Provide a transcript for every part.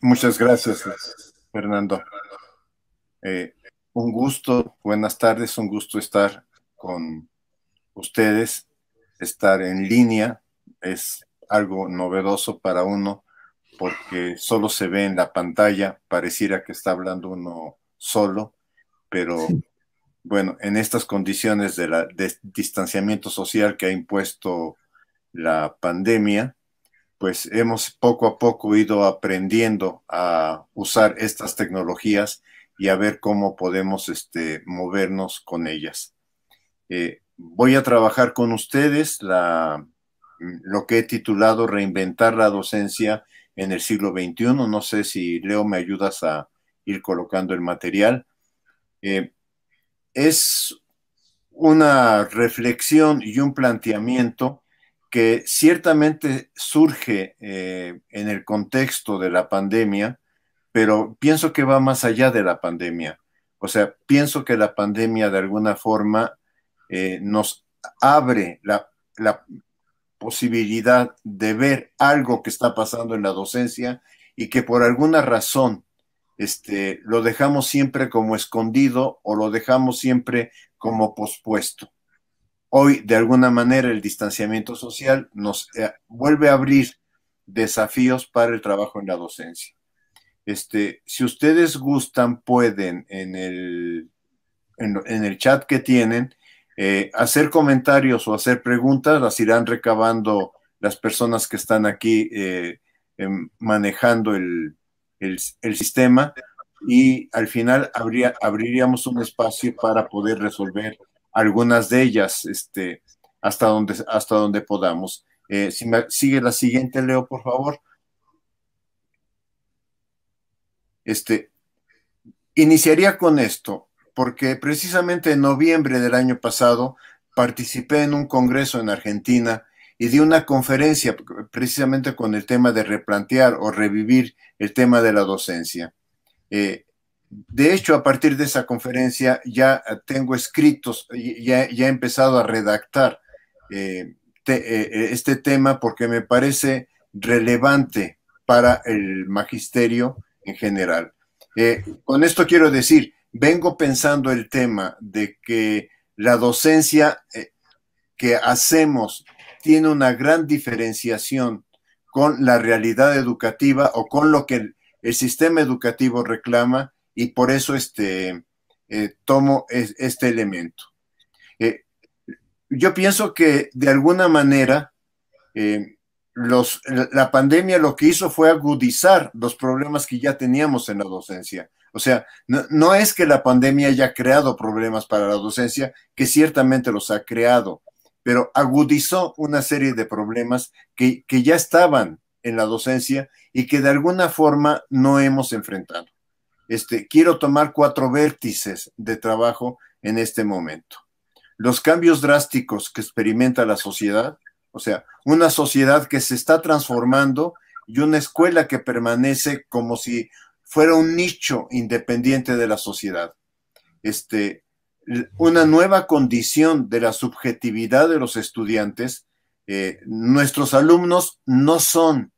muchas gracias, Fernando. Eh, un gusto, buenas tardes, un gusto estar con ustedes, estar en línea es algo novedoso para uno porque solo se ve en la pantalla, pareciera que está hablando uno solo, pero bueno, en estas condiciones de, la, de distanciamiento social que ha impuesto la pandemia, pues hemos poco a poco ido aprendiendo a usar estas tecnologías y a ver cómo podemos este, movernos con ellas. Eh, voy a trabajar con ustedes mm, lo que he titulado Reinventar la docencia en el siglo XXI. No sé si Leo me ayudas a ir colocando el material. Eh, es una reflexión y un planteamiento que ciertamente surge eh, en el contexto de la pandemia, pero pienso que va más allá de la pandemia. O sea, pienso que la pandemia de alguna forma eh, nos abre la, la posibilidad de ver algo que está pasando en la docencia y que por alguna razón este, lo dejamos siempre como escondido o lo dejamos siempre como pospuesto. Hoy, de alguna manera, el distanciamiento social nos eh, vuelve a abrir desafíos para el trabajo en la docencia. Este, si ustedes gustan, pueden en el, en, el chat que tienen eh, hacer comentarios o hacer preguntas, las irán recabando las personas que están aquí eh, em, manejando el, sistema y al final abriríamos un espacio para poder resolver algunas de ellas este, hasta, donde, hasta donde podamos. Eh, si me sigue la siguiente, Leo, por favor. Este, iniciaría con esto, porque precisamente en noviembre del año pasado participé en un congreso en Argentina y di una conferencia precisamente con el tema de replantear o revivir el tema de la docencia. Eh, de hecho, a partir de esa conferencia ya tengo escritos, ya, ya he empezado a redactar eh, eh, este tema porque me parece relevante para el magisterio en general. Eh, con esto quiero decir, vengo pensando el tema de que la docencia que hacemos tiene una gran diferenciación con la realidad educativa o con lo que el sistema educativo reclama y por eso este, eh, tomo este elemento. Eh, yo pienso que de alguna manera eh, los, la pandemia lo que hizo fue agudizar los problemas que ya teníamos en la docencia. O sea, no, es que la pandemia haya creado problemas para la docencia, que ciertamente los ha creado, pero agudizó una serie de problemas que ya estaban en la docencia y que de alguna forma no hemos enfrentado. Este, quiero tomar cuatro vértices de trabajo en este momento. Los cambios drásticos que experimenta la sociedad, o sea, una sociedad que se está transformando y una escuela que permanece como si fuera un nicho independiente de la sociedad. Este, una nueva condición de la subjetividad de los estudiantes. Eh, nuestros alumnos no son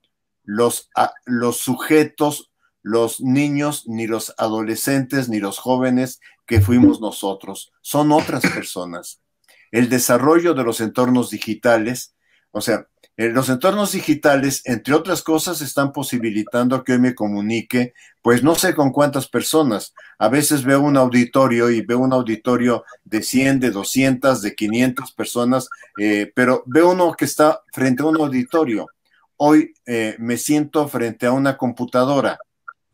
los, los sujetos los niños, ni los adolescentes, ni los jóvenes que fuimos nosotros, son otras personas. El desarrollo de los entornos digitales, o sea, eh, los entornos digitales, entre otras cosas, están posibilitando que hoy me comunique, pues no sé con cuántas personas. A veces veo un auditorio y veo un auditorio de 100, de 200, de 500 personas, eh, pero veo uno que está frente a un auditorio. Hoy eh, me siento frente a una computadora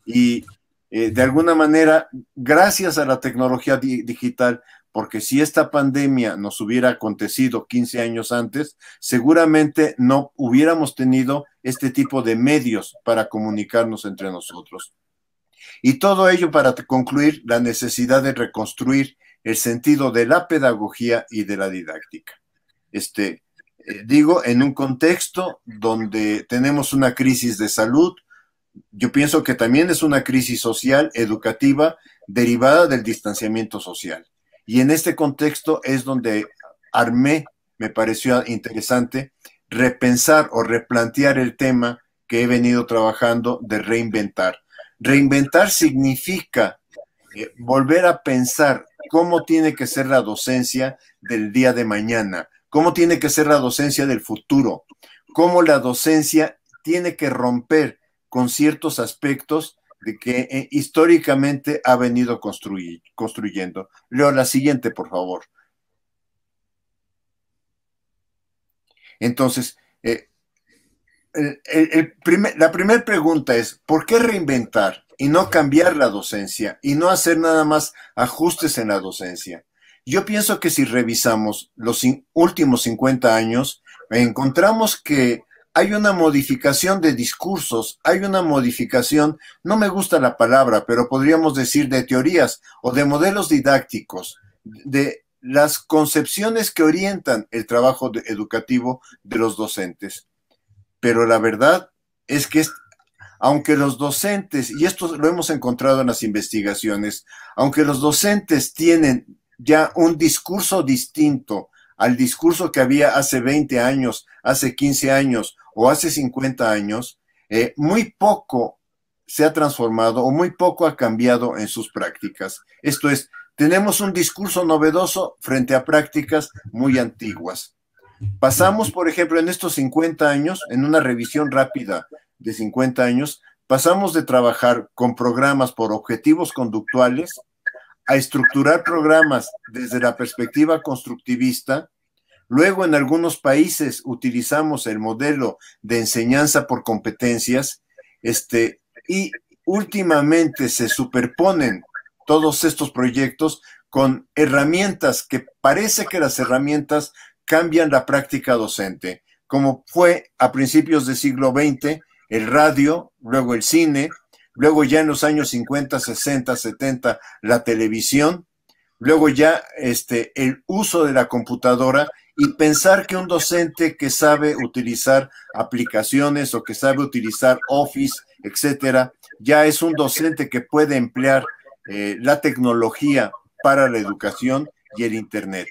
y eh, de alguna manera, gracias a la tecnología digital, porque si esta pandemia nos hubiera acontecido 15 años antes, seguramente no hubiéramos tenido este tipo de medios para comunicarnos entre nosotros. Y todo ello para concluir la necesidad de reconstruir el sentido de la pedagogía y de la didáctica. Este, eh, digo, en un contexto donde tenemos una crisis de salud, yo pienso que también es una crisis social, educativa, derivada del distanciamiento social. Y en este contexto es donde armé, me pareció interesante, repensar o replantear el tema que he venido trabajando de reinventar. Reinventar significa eh, volver a pensar cómo tiene que ser la docencia del día de mañana, cómo tiene que ser la docencia del futuro, cómo la docencia tiene que romper con ciertos aspectos de que eh, históricamente ha venido construyendo. Leo la siguiente, por favor. Entonces, eh, la primera pregunta es, ¿por qué reinventar y no cambiar la docencia y no hacer nada más ajustes en la docencia? Yo pienso que si revisamos los últimos 50 años, encontramos que hay una modificación de discursos, hay una modificación, no me gusta la palabra, pero podríamos decir de teorías o de modelos didácticos, de las concepciones que orientan el trabajo educativo de los docentes. Pero la verdad es que aunque los docentes, y esto lo hemos encontrado en las investigaciones, aunque los docentes tienen ya un discurso distinto al discurso que había hace 20 años, hace 15 años o hace 50 años, eh, muy poco se ha transformado o muy poco ha cambiado en sus prácticas. Esto es, tenemos un discurso novedoso frente a prácticas muy antiguas. Pasamos, por ejemplo, en estos 50 años, en una revisión rápida de 50 años, pasamos de trabajar con programas por objetivos conductuales a estructurar programas desde la perspectiva constructivista Luego, en algunos países utilizamos el modelo de enseñanza por competencias, este, y últimamente se superponen todos estos proyectos con herramientas que parece que las herramientas cambian la práctica docente, como fue a principios del siglo XX el radio, luego el cine, luego ya en los años 50, 60, 70 la televisión, luego ya este, el uso de la computadora y pensar que un docente que sabe utilizar aplicaciones o que sabe utilizar Office, etcétera, ya es un docente que puede emplear eh, la tecnología para la educación y el Internet.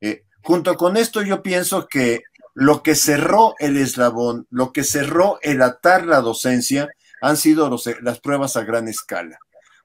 Eh, junto con esto, yo pienso que lo que cerró el eslabón, lo que cerró el atar la docencia, han sido las pruebas a gran escala.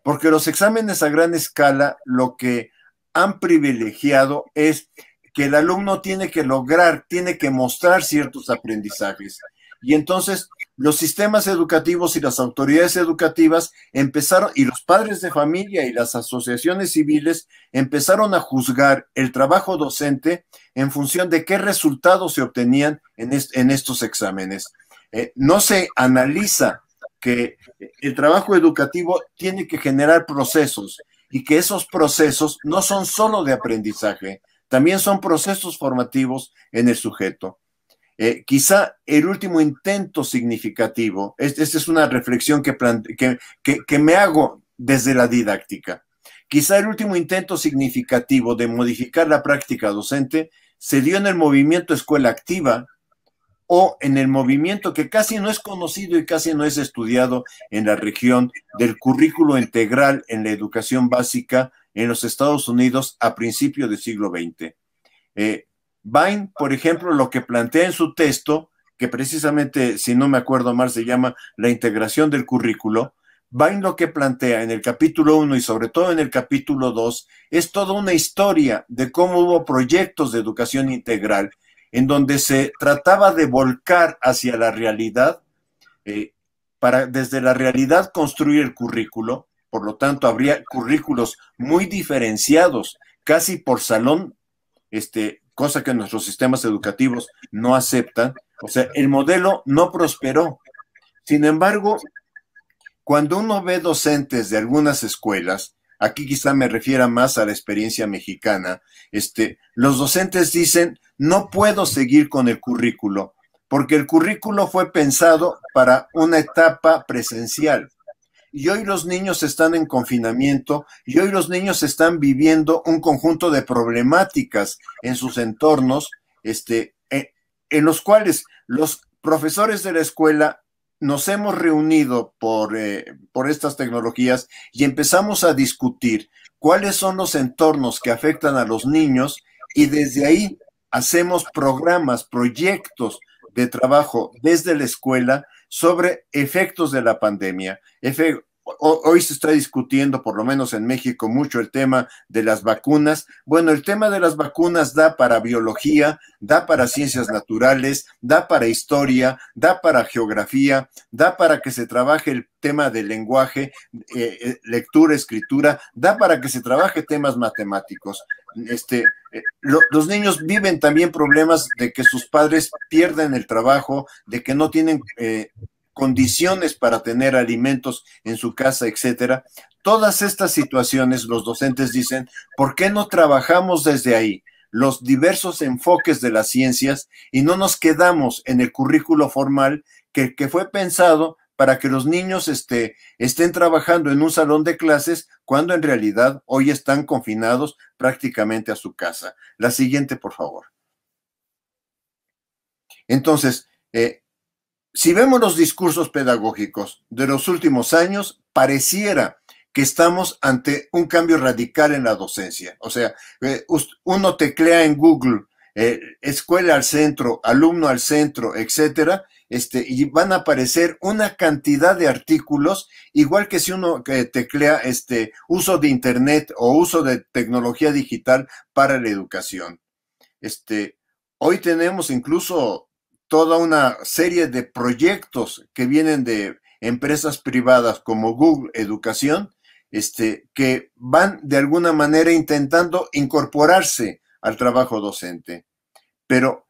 Porque los exámenes a gran escala lo que han privilegiado es que el alumno tiene que lograr, tiene que mostrar ciertos aprendizajes. Y entonces los sistemas educativos y las autoridades educativas empezaron, y los padres de familia y las asociaciones civiles empezaron a juzgar el trabajo docente en función de qué resultados se obtenían en, estos exámenes. Eh, no se analiza que el trabajo educativo tiene que generar procesos y que esos procesos no son solo de aprendizaje, también son procesos formativos en el sujeto. Eh, quizá el último intento significativo, esta es una reflexión que me hago desde la didáctica, quizá el último intento significativo de modificar la práctica docente se dio en el movimiento escuela activa o en el movimiento que casi no es conocido y casi no es estudiado en la región del currículo integral en la educación básica en los Estados Unidos a principios del siglo XX. Eh, Vine, por ejemplo, lo que plantea en su texto, que precisamente, si no me acuerdo mal, se llama la integración del currículo, Vine lo que plantea en el capítulo 1 y sobre todo en el capítulo 2 es toda una historia de cómo hubo proyectos de educación integral en donde se trataba de volcar hacia la realidad, eh, para desde la realidad construir el currículo, por lo tanto, habría currículos muy diferenciados, casi por salón, este, cosa que nuestros sistemas educativos no aceptan. O sea, el modelo no prosperó. Sin embargo, cuando uno ve docentes de algunas escuelas, aquí quizá me refiera más a la experiencia mexicana, este, los docentes dicen, no puedo seguir con el currículo, porque el currículo fue pensado para una etapa presencial y hoy los niños están en confinamiento y hoy los niños están viviendo un conjunto de problemáticas en sus entornos, este, eh, en, los cuales los profesores de la escuela nos hemos reunido por, eh, por estas tecnologías y empezamos a discutir cuáles son los entornos que afectan a los niños y desde ahí hacemos programas, proyectos de trabajo desde la escuela sobre efectos de la pandemia, hoy se está discutiendo, por lo menos en México, mucho el tema de las vacunas. Bueno, el tema de las vacunas da para biología, da para ciencias naturales, da para historia, da para geografía, da para que se trabaje el tema del lenguaje, eh, eh, lectura, escritura, da para que se trabaje temas matemáticos. Este, eh, los niños viven también problemas de que sus padres pierden el trabajo, de que no tienen condiciones para tener alimentos en su casa, etcétera. Todas estas situaciones, los docentes dicen, ¿por qué no trabajamos desde ahí? los diversos enfoques de las ciencias y no nos quedamos en el currículo formal que, fue pensado para que los niños este, estén trabajando en un salón de clases cuando en realidad hoy están confinados prácticamente a su casa. La siguiente, por favor. Entonces, eh, si vemos los discursos pedagógicos de los últimos años, pareciera que estamos ante un cambio radical en la docencia. O sea, eh, uno teclea en Google eh, escuela al centro, alumno al centro, etcétera, este, y van a aparecer una cantidad de artículos, igual que si uno eh, teclea este, uso de Internet o uso de tecnología digital para la educación. Este, hoy tenemos incluso toda una serie de proyectos que vienen de empresas privadas como Google Educación, este, que van de alguna manera intentando incorporarse al trabajo docente. Pero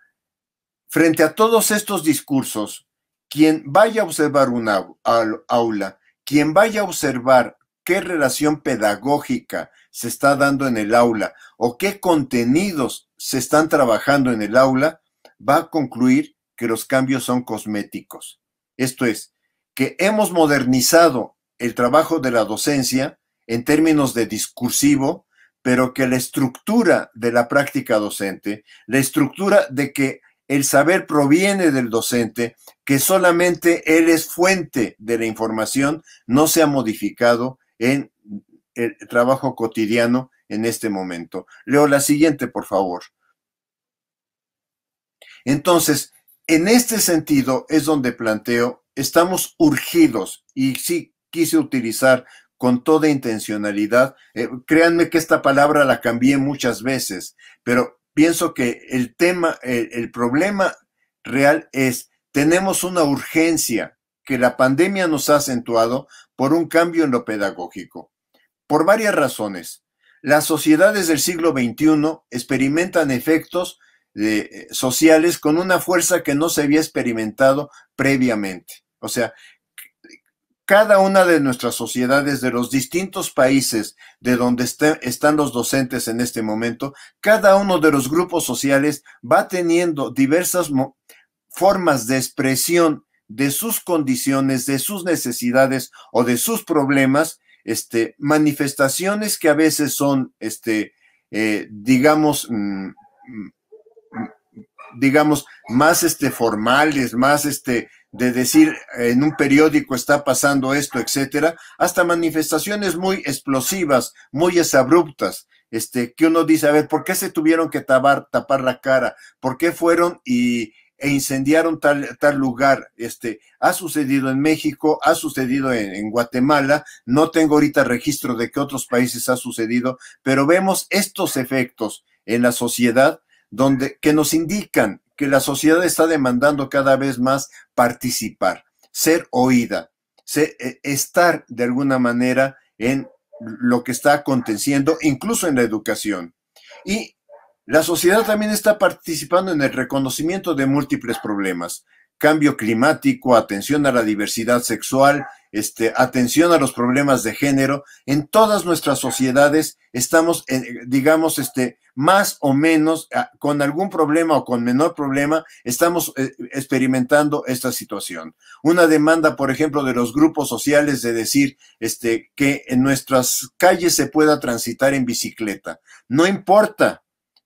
frente a todos estos discursos, quien vaya a observar una aula, quien vaya a observar qué relación pedagógica se está dando en el aula o qué contenidos se están trabajando en el aula, va a concluir que los cambios son cosméticos. Esto es, que hemos modernizado el trabajo de la docencia en términos de discursivo, pero que la estructura de la práctica docente, la estructura de que el saber proviene del docente, que solamente él es fuente de la información, no se ha modificado en el trabajo cotidiano en este momento. Leo la siguiente, por favor. Entonces, en este sentido es donde planteo, estamos urgidos y sí quise utilizar con toda intencionalidad, eh, créanme que esta palabra la cambié muchas veces, pero pienso que el tema, el, el problema real es, tenemos una urgencia que la pandemia nos ha acentuado por un cambio en lo pedagógico, por varias razones. Las sociedades del siglo XXI experimentan efectos eh, eh, sociales con una fuerza que no se había experimentado previamente. O sea, cada una de nuestras sociedades, de los distintos países de donde están los docentes en este momento, cada uno de los grupos sociales va teniendo diversas formas de expresión de sus condiciones, de sus necesidades o de sus problemas, este, manifestaciones que a veces son, este, eh, digamos, mm, mm, digamos, más este, formales, más este, de decir en un periódico está pasando esto, etcétera, hasta manifestaciones muy explosivas, muy abruptas, este, que uno dice, a ver, ¿por qué se tuvieron que tapar, tapar la cara? ¿Por qué fueron y, e incendiaron tal, tal lugar? Este, ha sucedido en México, ha sucedido en, en Guatemala, no tengo ahorita registro de que otros países ha sucedido, pero vemos estos efectos en la sociedad donde, que nos indican que la sociedad está demandando cada vez más participar, ser oída, e, estar de alguna manera en lo que está aconteciendo, incluso en la educación. Y la sociedad también está participando en el reconocimiento de múltiples problemas cambio climático, atención a la diversidad sexual, este, atención a los problemas de género. En todas nuestras sociedades estamos, eh, digamos, este, más o menos, ah, con algún problema o con menor problema, estamos eh, experimentando esta situación. Una demanda, por ejemplo, de los grupos sociales de decir este, que en nuestras calles se pueda transitar en bicicleta. No importa,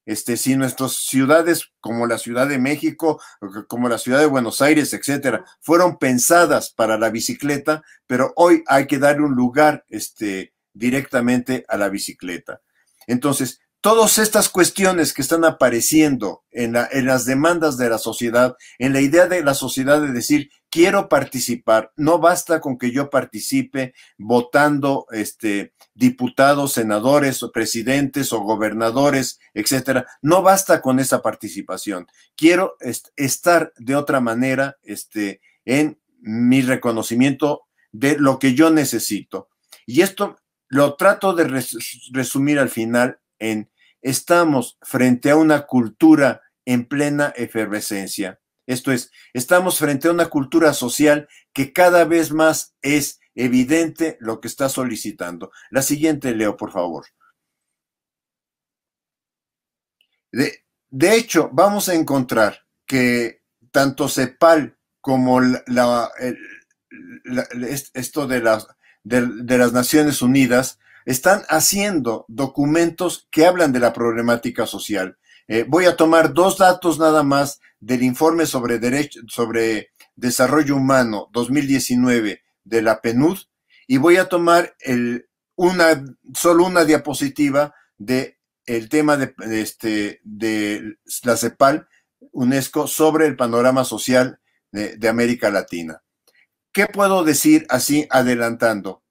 este, si nuestras ciudades como la Ciudad de México, como la Ciudad de Buenos Aires, etcétera, fueron pensadas para la bicicleta, pero hoy hay que darle un lugar este, directamente a la bicicleta. Entonces, todas estas cuestiones que están apareciendo en, las demandas de la sociedad, en la idea de la sociedad de decir, quiero participar, no basta con que yo participe votando este, diputados, senadores, presidentes o gobernadores, etcétera, no basta con esa participación, quiero estar de otra manera este, en mi reconocimiento de lo que yo necesito. Y esto lo trato de resumir al final en estamos frente a una cultura en plena efervescencia. Esto es, estamos frente a una cultura social que cada vez más es evidente lo que está solicitando. La siguiente, Leo, por favor. De, hecho, vamos a encontrar que tanto CEPAL como la, esto de las Naciones Unidas están haciendo documentos que hablan de la problemática social. Eh, voy a tomar dos datos nada más del informe sobre, sobre desarrollo humano 2019 de la PNUD y voy a tomar una, solo una diapositiva del tema de, este, de la CEPAL, UNESCO, sobre el panorama social de América Latina. ¿Qué puedo decir así adelantando?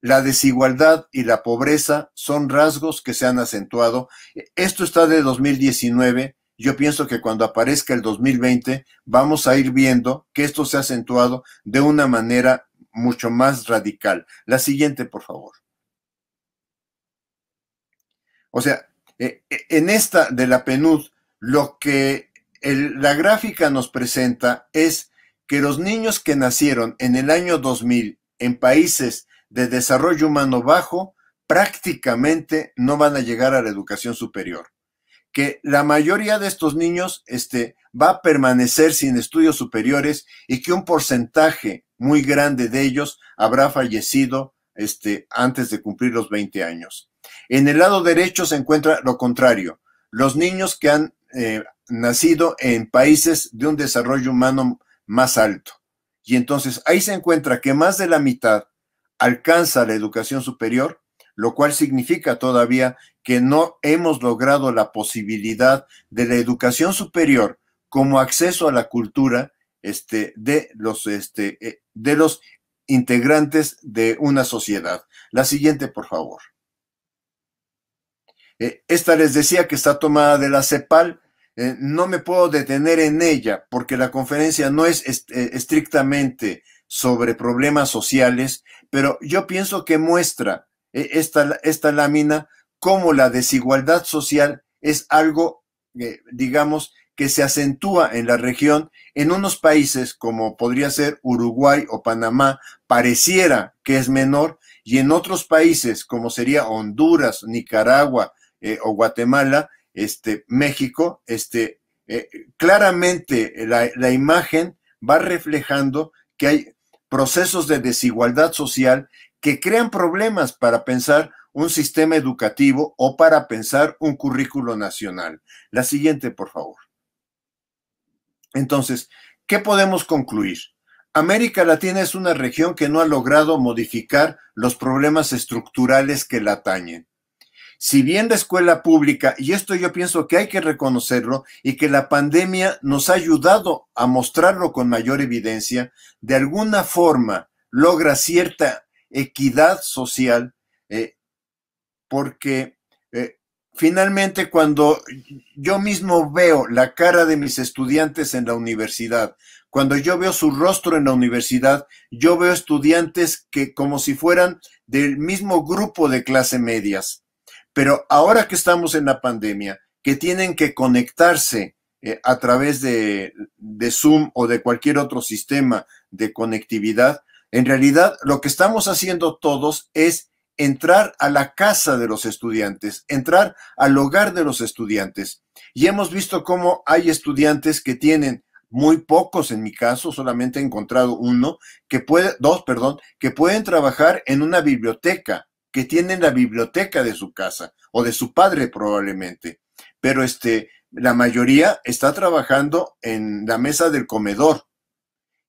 La desigualdad y la pobreza son rasgos que se han acentuado. E, esto está de 2019. Yo pienso que cuando aparezca el 2020 vamos a ir viendo que esto se ha acentuado de una manera mucho más radical. La siguiente, por favor. O sea, e, e, en esta de la PNUD, lo que la gráfica nos presenta es que los niños que nacieron en el año 2000 en países de desarrollo humano bajo prácticamente no van a llegar a la educación superior. Que la mayoría de estos niños este, va a permanecer sin estudios superiores y que un porcentaje muy grande de ellos habrá fallecido este, antes de cumplir los 20 años. En el lado derecho se encuentra lo contrario, los niños que han eh, nacido en países de un desarrollo humano más alto. Y entonces ahí se encuentra que más de la mitad alcanza la educación superior, lo cual significa todavía que no hemos logrado la posibilidad de la educación superior como acceso a la cultura este, de, los, este, eh, de los integrantes de una sociedad. La siguiente, por favor. Eh, esta les decía que está tomada de la CEPAL. Eh, no me puedo detener en ella porque la conferencia no es estrictamente sobre problemas sociales, pero yo pienso que muestra eh, esta, esta lámina cómo la desigualdad social es algo, eh, digamos, que se acentúa en la región, en unos países como podría ser Uruguay o Panamá, pareciera que es menor, y en otros países como sería Honduras, Nicaragua eh, o Guatemala, este, México, este, claramente la, la imagen va reflejando que hay procesos de desigualdad social que crean problemas para pensar un sistema educativo o para pensar un currículo nacional. La siguiente, por favor. Entonces, ¿qué podemos concluir? América Latina es una región que no ha logrado modificar los problemas estructurales que la atañen si bien la escuela pública, y esto yo pienso que hay que reconocerlo, y que la pandemia nos ha ayudado a mostrarlo con mayor evidencia, de alguna forma logra cierta equidad social, eh, porque eh, finalmente cuando yo mismo veo la cara de mis estudiantes en la universidad, cuando yo veo su rostro en la universidad, yo veo estudiantes que como si fueran del mismo grupo de clase medias pero ahora que estamos en la pandemia, que tienen que conectarse eh, a través de, Zoom o de cualquier otro sistema de conectividad, en realidad lo que estamos haciendo todos es entrar a la casa de los estudiantes, entrar al hogar de los estudiantes. Y hemos visto cómo hay estudiantes que tienen muy pocos en mi caso, solamente he encontrado uno, que puede, dos, perdón, que pueden trabajar en una biblioteca que tienen la biblioteca de su casa o de su padre probablemente. Pero este, la mayoría está trabajando en la mesa del comedor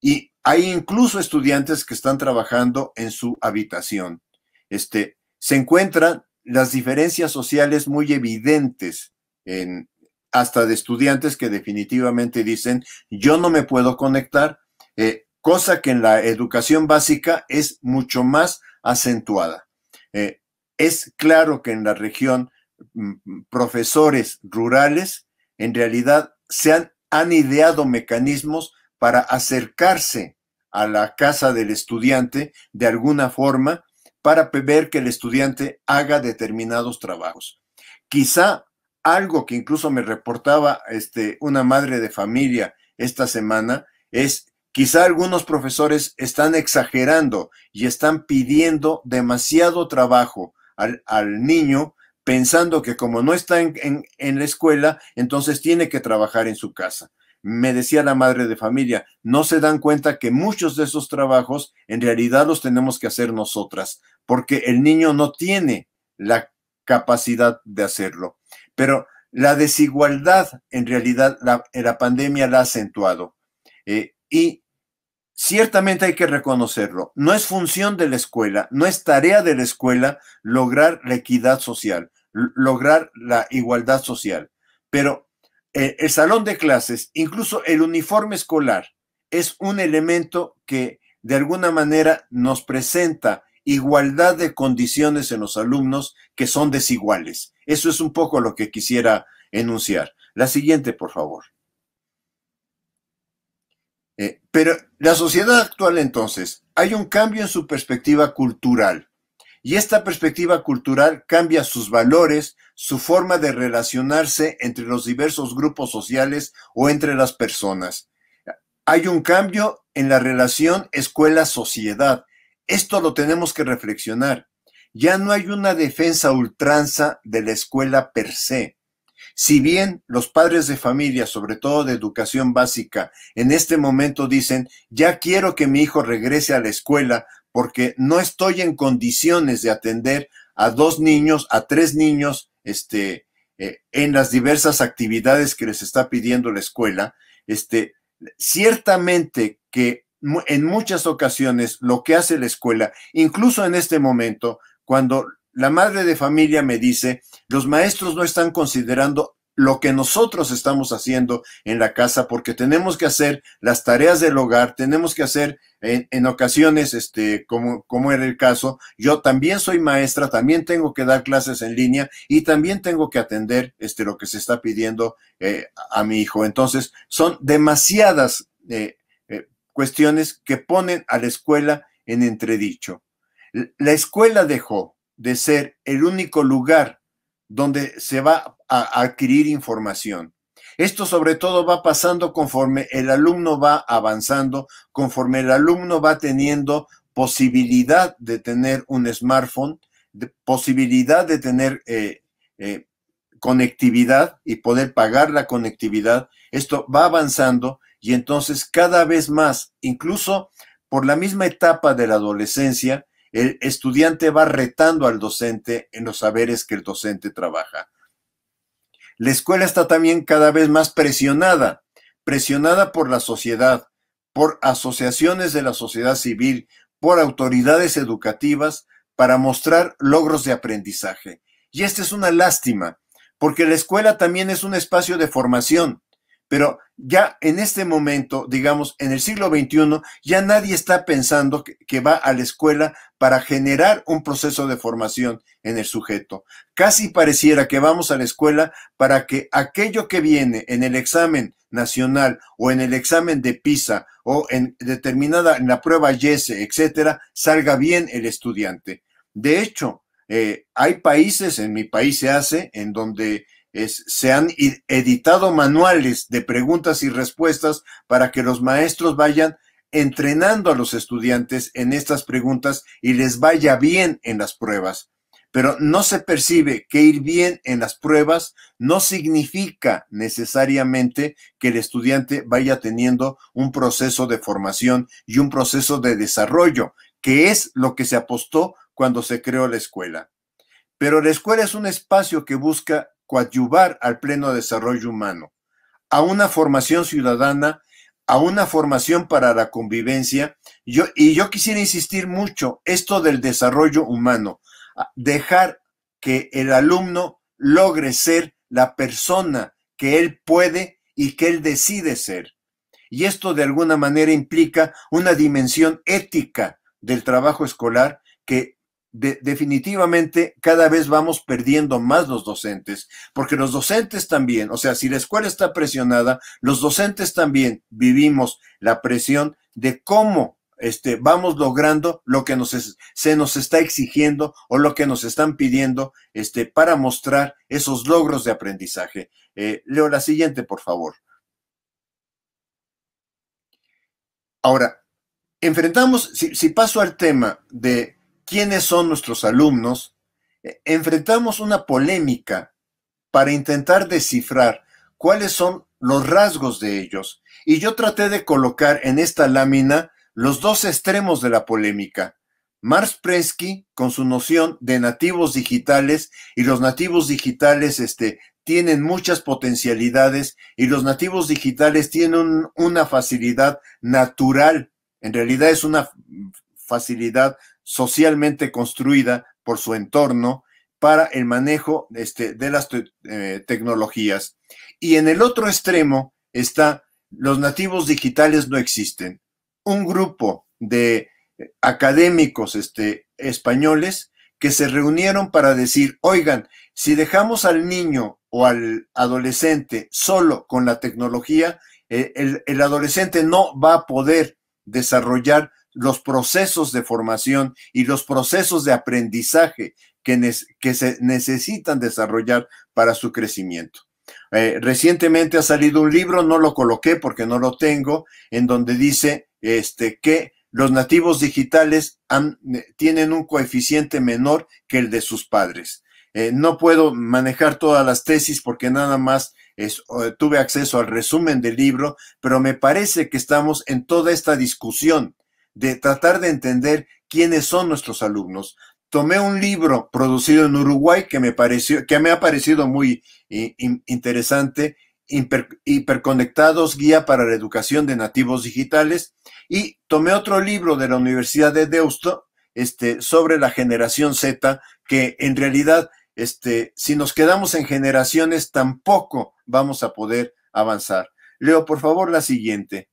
y hay incluso estudiantes que están trabajando en su habitación. Este, se encuentran las diferencias sociales muy evidentes en, hasta de estudiantes que definitivamente dicen, yo no me puedo conectar, eh, cosa que en la educación básica es mucho más acentuada. Eh, es claro que en la región mm, mm, profesores rurales en realidad se han, ideado mecanismos para acercarse a la casa del estudiante de alguna forma para ver que el estudiante haga determinados trabajos. Quizá algo que incluso me reportaba este, una madre de familia esta semana es Quizá algunos profesores están exagerando y están pidiendo demasiado trabajo al, niño pensando que como no está en, la escuela, entonces tiene que trabajar en su casa. Me decía la madre de familia, no se dan cuenta que muchos de esos trabajos en realidad los tenemos que hacer nosotras, porque el niño no tiene la capacidad de hacerlo. Pero la desigualdad, en realidad, la, pandemia la ha acentuado. Eh, y Ciertamente hay que reconocerlo, no es función de la escuela, no es tarea de la escuela lograr la equidad social, lograr la igualdad social, pero eh, el salón de clases, incluso el uniforme escolar, es un elemento que de alguna manera nos presenta igualdad de condiciones en los alumnos que son desiguales. Eso es un poco lo que quisiera enunciar. La siguiente, por favor. Pero la sociedad actual entonces, hay un cambio en su perspectiva cultural y esta perspectiva cultural cambia sus valores, su forma de relacionarse entre los diversos grupos sociales o entre las personas. Hay un cambio en la relación escuela-sociedad. Esto lo tenemos que reflexionar. Ya no hay una defensa ultranza de la escuela per se. Si bien los padres de familia, sobre todo de educación básica, en este momento dicen, ya quiero que mi hijo regrese a la escuela porque no estoy en condiciones de atender a dos niños, a tres niños, este, eh, en las diversas actividades que les está pidiendo la escuela, este, ciertamente que en muchas ocasiones lo que hace la escuela, incluso en este momento, cuando la madre de familia me dice, los maestros no están considerando lo que nosotros estamos haciendo en la casa porque tenemos que hacer las tareas del hogar, tenemos que hacer en, ocasiones, este, como, como era el caso, yo también soy maestra, también tengo que dar clases en línea y también tengo que atender este, lo que se está pidiendo eh, a mi hijo. Entonces, son demasiadas eh, eh, cuestiones que ponen a la escuela en entredicho. La escuela dejó de ser el único lugar donde se va a adquirir información. Esto sobre todo va pasando conforme el alumno va avanzando, conforme el alumno va teniendo posibilidad de tener un smartphone, de posibilidad de tener eh, eh, conectividad y poder pagar la conectividad. Esto va avanzando y entonces cada vez más, incluso por la misma etapa de la adolescencia, el estudiante va retando al docente en los saberes que el docente trabaja. La escuela está también cada vez más presionada, presionada por la sociedad, por asociaciones de la sociedad civil, por autoridades educativas, para mostrar logros de aprendizaje. Y esta es una lástima, porque la escuela también es un espacio de formación, pero ya en este momento, digamos, en el siglo XXI, ya nadie está pensando que, va a la escuela para generar un proceso de formación en el sujeto. Casi pareciera que vamos a la escuela para que aquello que viene en el examen nacional o en el examen de PISA o en determinada, en la prueba YESE, etcétera, salga bien el estudiante. De hecho, eh, hay países, en mi país se hace, en donde se han editado manuales de preguntas y respuestas para que los maestros vayan entrenando a los estudiantes en estas preguntas y les vaya bien en las pruebas. Pero no se percibe que ir bien en las pruebas no significa necesariamente que el estudiante vaya teniendo un proceso de formación y un proceso de desarrollo, que es lo que se apostó cuando se creó la escuela. Pero la escuela es un espacio que busca coadyuvar al pleno desarrollo humano, a una formación ciudadana, a una formación para la convivencia. y yo quisiera insistir mucho, esto del desarrollo humano, dejar que el alumno logre ser la persona que él puede y que él decide ser. Y esto de alguna manera implica una dimensión ética del trabajo escolar que definitivamente cada vez vamos perdiendo más los docentes, porque los docentes también, o sea, si la escuela está presionada, los docentes también vivimos la presión de cómo este, vamos logrando lo que nos se nos está exigiendo o lo que nos están pidiendo este, para mostrar esos logros de aprendizaje. Eh, leo la siguiente, por favor. Ahora, enfrentamos, si paso al tema de quiénes son nuestros alumnos, e, enfrentamos una polémica para intentar descifrar cuáles son los rasgos de ellos. Y yo traté de colocar en esta lámina los dos extremos de la polémica. Mars Prensky, con su noción de nativos digitales, y los nativos digitales este, tienen muchas potencialidades, y los nativos digitales tienen una facilidad natural. En realidad es una facilidad socialmente construida por su entorno para el manejo este, de las eh, tecnologías. Y en el otro extremo está los nativos digitales no existen. Un grupo de académicos este, españoles que se reunieron para decir, oigan, si dejamos al niño o al adolescente solo con la tecnología, eh, el adolescente no va a poder desarrollar los procesos de formación y los procesos de aprendizaje que, se necesitan desarrollar para su crecimiento. Eh, recientemente ha salido un libro, no lo coloqué porque no lo tengo, en donde dice este, que los nativos digitales eh, tienen un coeficiente menor que el de sus padres. Eh, no puedo manejar todas las tesis porque nada más tuve acceso al resumen del libro, pero me parece que estamos en toda esta discusión de tratar de entender quiénes son nuestros alumnos. Tomé un libro producido en Uruguay que me, pareció, que me ha parecido muy eh, interesante, Hiperconectados, Guía para la Educación de Nativos Digitales, y tomé otro libro de la Universidad de Deusto este, sobre la generación Z, que en realidad, este, si nos quedamos en generaciones, tampoco vamos a poder avanzar. Leo, por favor, la siguiente.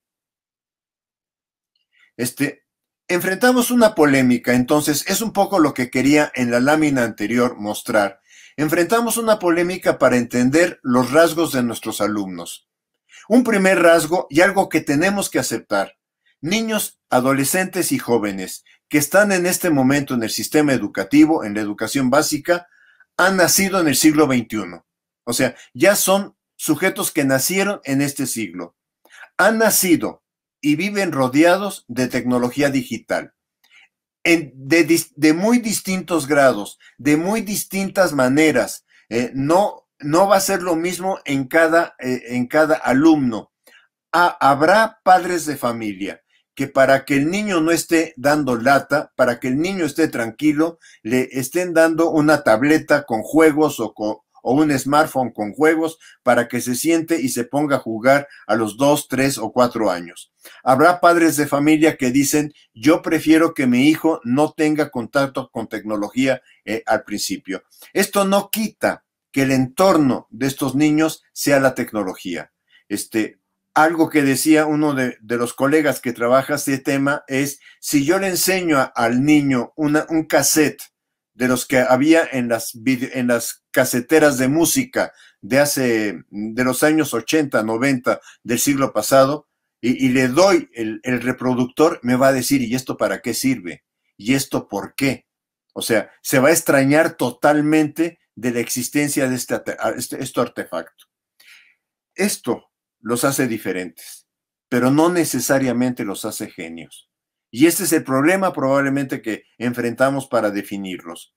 Este, enfrentamos una polémica, entonces es un poco lo que quería en la lámina anterior mostrar. Enfrentamos una polémica para entender los rasgos de nuestros alumnos. Un primer rasgo y algo que tenemos que aceptar. Niños, adolescentes y jóvenes que están en este momento en el sistema educativo, en la educación básica, han nacido en el siglo XXI. O sea, ya son sujetos que nacieron en este siglo. Han nacido y viven rodeados de tecnología digital. de, muy distintos grados, de muy distintas maneras. Eh, no, no va a ser lo mismo en cada, eh, en cada alumno. habrá padres de familia que para que el niño no esté dando lata, para que el niño esté tranquilo, le estén dando una tableta con juegos o, o un smartphone con juegos para que se siente y se ponga a jugar a los dos, tres o cuatro años. Habrá padres de familia que dicen, yo prefiero que mi hijo no tenga contacto con tecnología eh, al principio. Esto no quita que el entorno de estos niños sea la tecnología. Este, algo que decía uno de, los colegas que trabaja este tema es, si yo le enseño al niño un cassette de los que había en las, en las caseteras de música de hace, de los años 80, 90 del siglo pasado, y, le doy el, reproductor, me va a decir, ¿y esto para qué sirve? ¿Y esto por qué? O sea, se va a extrañar totalmente de la existencia de este, este, este, artefacto. Esto los hace diferentes, pero no necesariamente los hace genios. Y este es el problema probablemente que enfrentamos para definirlos.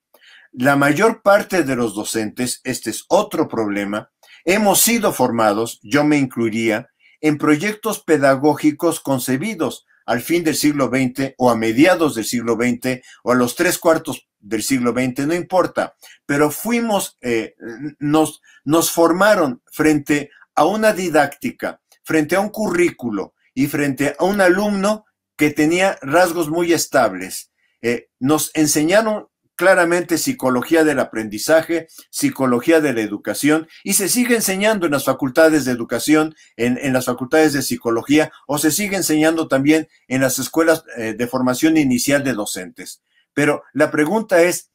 La mayor parte de los docentes, este es otro problema, hemos sido formados, yo me incluiría, en proyectos pedagógicos concebidos al fin del siglo XX o a mediados del siglo XX o a los tres cuartos del siglo XX, no importa, pero fuimos, eh, nos, nos formaron frente a una didáctica, frente a un currículo y frente a un alumno que tenía rasgos muy estables. Eh, nos enseñaron claramente psicología del aprendizaje, psicología de la educación, y se sigue enseñando en las facultades de educación, en, las facultades de psicología, o se sigue enseñando también en las escuelas eh, de formación inicial de docentes. Pero la pregunta es,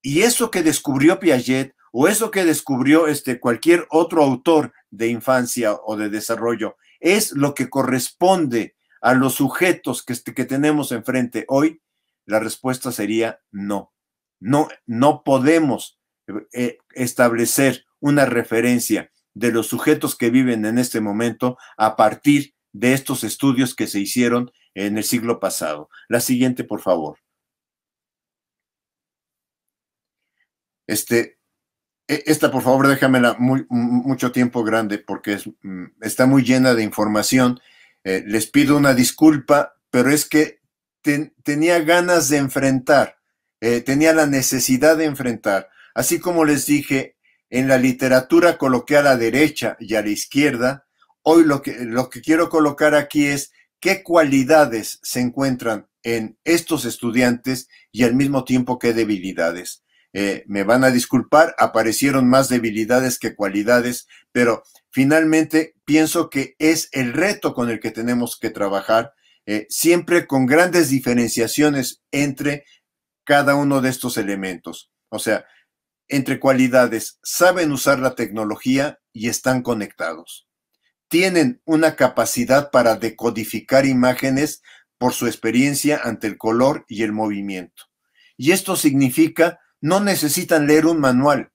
¿y eso que descubrió Piaget o eso que descubrió este, cualquier otro autor de infancia o de desarrollo es lo que corresponde a los sujetos que, este, que tenemos enfrente hoy? La respuesta sería no. No, podemos eh, establecer una referencia de los sujetos que viven en este momento a partir de estos estudios que se hicieron en el siglo pasado. La siguiente, por favor. Este, e, esta, por favor, déjamela mucho tiempo grande porque mm, está muy llena de información. Eh, les pido una disculpa, pero es que tenía ganas de enfrentar eh, tenía la necesidad de enfrentar. Así como les dije, en la literatura coloqué a la derecha y a la izquierda, hoy lo que, lo que quiero colocar aquí es qué cualidades se encuentran en estos estudiantes y al mismo tiempo qué debilidades. Eh, me van a disculpar, aparecieron más debilidades que cualidades, pero finalmente pienso que es el reto con el que tenemos que trabajar, eh, siempre con grandes diferenciaciones entre cada uno de estos elementos. O sea, entre cualidades, saben usar la tecnología y están conectados. Tienen una capacidad para decodificar imágenes por su experiencia ante el color y el movimiento. Y esto significa no necesitan leer un manual.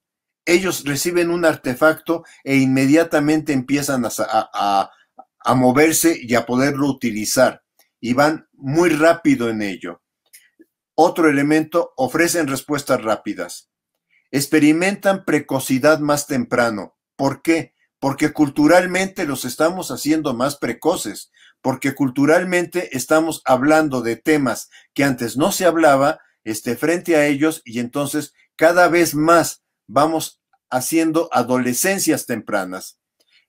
Ellos reciben un artefacto e inmediatamente empiezan a, a moverse y a poderlo utilizar. Y van muy rápido en ello otro elemento, ofrecen respuestas rápidas. Experimentan precocidad más temprano. ¿Por qué? Porque culturalmente los estamos haciendo más precoces, porque culturalmente estamos hablando de temas que antes no se hablaba este, frente a ellos y entonces cada vez más vamos haciendo adolescencias tempranas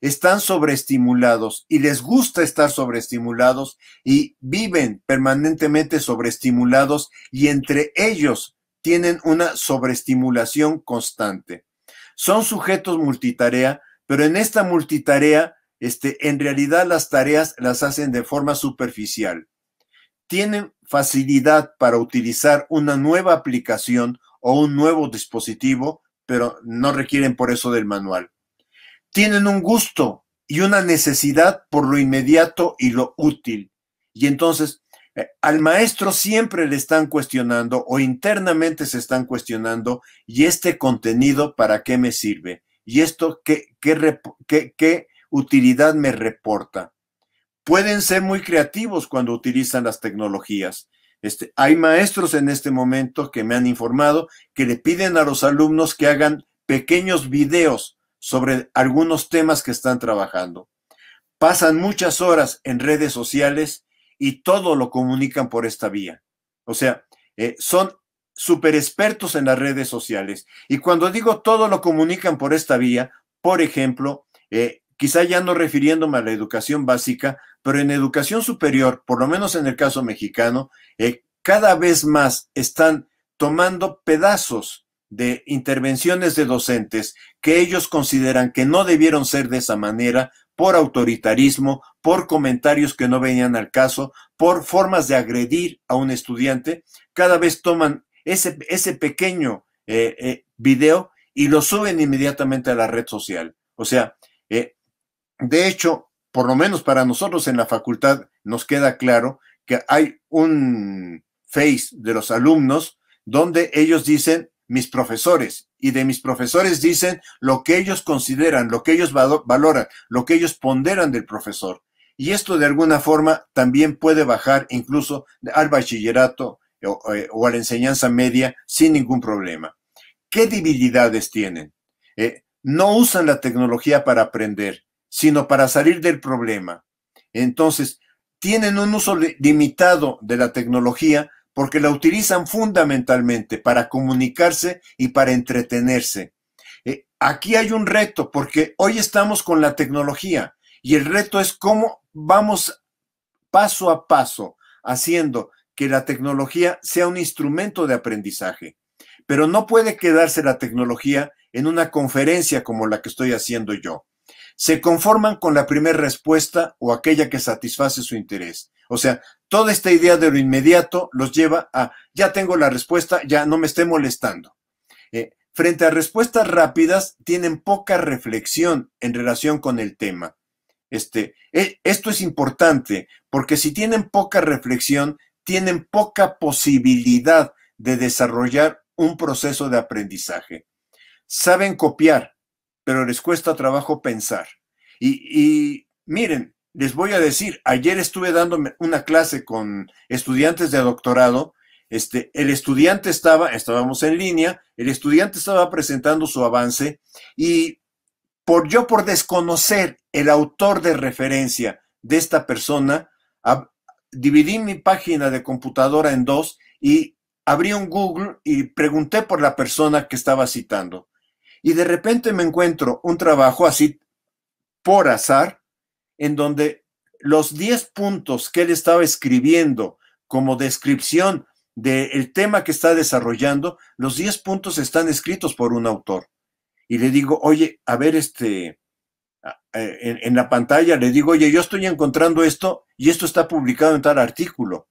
están sobreestimulados y les gusta estar sobreestimulados y viven permanentemente sobreestimulados y entre ellos tienen una sobreestimulación constante. Son sujetos multitarea, pero en esta multitarea, este, en realidad las tareas las hacen de forma superficial. Tienen facilidad para utilizar una nueva aplicación o un nuevo dispositivo, pero no requieren por eso del manual tienen un gusto y una necesidad por lo inmediato y lo útil. Y entonces eh, al maestro siempre le están cuestionando o internamente se están cuestionando, ¿y este contenido para qué me sirve? ¿Y esto qué, qué, utilidad me reporta? Pueden ser muy creativos cuando utilizan las tecnologías. Este, hay maestros en este momento que me han informado que le piden a los alumnos que hagan pequeños videos sobre algunos temas que están trabajando. Pasan muchas horas en redes sociales y todo lo comunican por esta vía. O sea, eh, son super expertos en las redes sociales. Y cuando digo todo lo comunican por esta vía, por ejemplo, eh, quizá ya no refiriéndome a la educación básica, pero en educación superior, por lo menos en el caso mexicano, eh, cada vez más están tomando pedazos de intervenciones de docentes que ellos consideran que no debieron ser de esa manera por autoritarismo, por comentarios que no venían al caso, por formas de agredir a un estudiante, cada vez toman ese, pequeño eh, eh, video y lo suben inmediatamente a la red social. O sea, eh, de hecho, por lo menos para nosotros en la facultad nos queda claro que hay un face de los alumnos donde ellos dicen mis profesores, y de mis profesores dicen lo que ellos consideran, lo que ellos valoran, lo que ellos ponderan del profesor. Y esto de alguna forma también puede bajar incluso al bachillerato o, eh, a la enseñanza media sin ningún problema. ¿Qué debilidades tienen? Eh, no usan la tecnología para aprender, sino para salir del problema. Entonces, tienen un uso limitado de la tecnología porque la utilizan fundamentalmente para comunicarse y para entretenerse. Eh, aquí hay un reto, porque hoy estamos con la tecnología y el reto es cómo vamos paso a paso haciendo que la tecnología sea un instrumento de aprendizaje. Pero no puede quedarse la tecnología en una conferencia como la que estoy haciendo yo. Se conforman con la primera respuesta o aquella que satisface su interés. O sea, Toda esta idea de lo inmediato los lleva a, ya tengo la respuesta, ya no me esté molestando. Eh, frente a respuestas rápidas, tienen poca reflexión en relación con el tema. Este, eh, esto es importante porque si tienen poca reflexión, tienen poca posibilidad de desarrollar un proceso de aprendizaje. Saben copiar, pero les cuesta trabajo pensar. y miren, les voy a decir, ayer estuve dándome una clase con estudiantes de doctorado. Este, el estudiante estaba, estábamos en línea, el estudiante estaba presentando su avance y por yo por desconocer el autor de referencia de esta persona, dividí mi página de computadora en dos y abrí un Google y pregunté por la persona que estaba citando. Y de repente me encuentro un trabajo así por azar en donde los 10 puntos que él estaba escribiendo como descripción del tema que está desarrollando, los 10 puntos están escritos por un autor. Y le digo, oye, a ver, este, eh, en, la pantalla le digo, oye, yo estoy encontrando esto y esto está publicado en tal artículo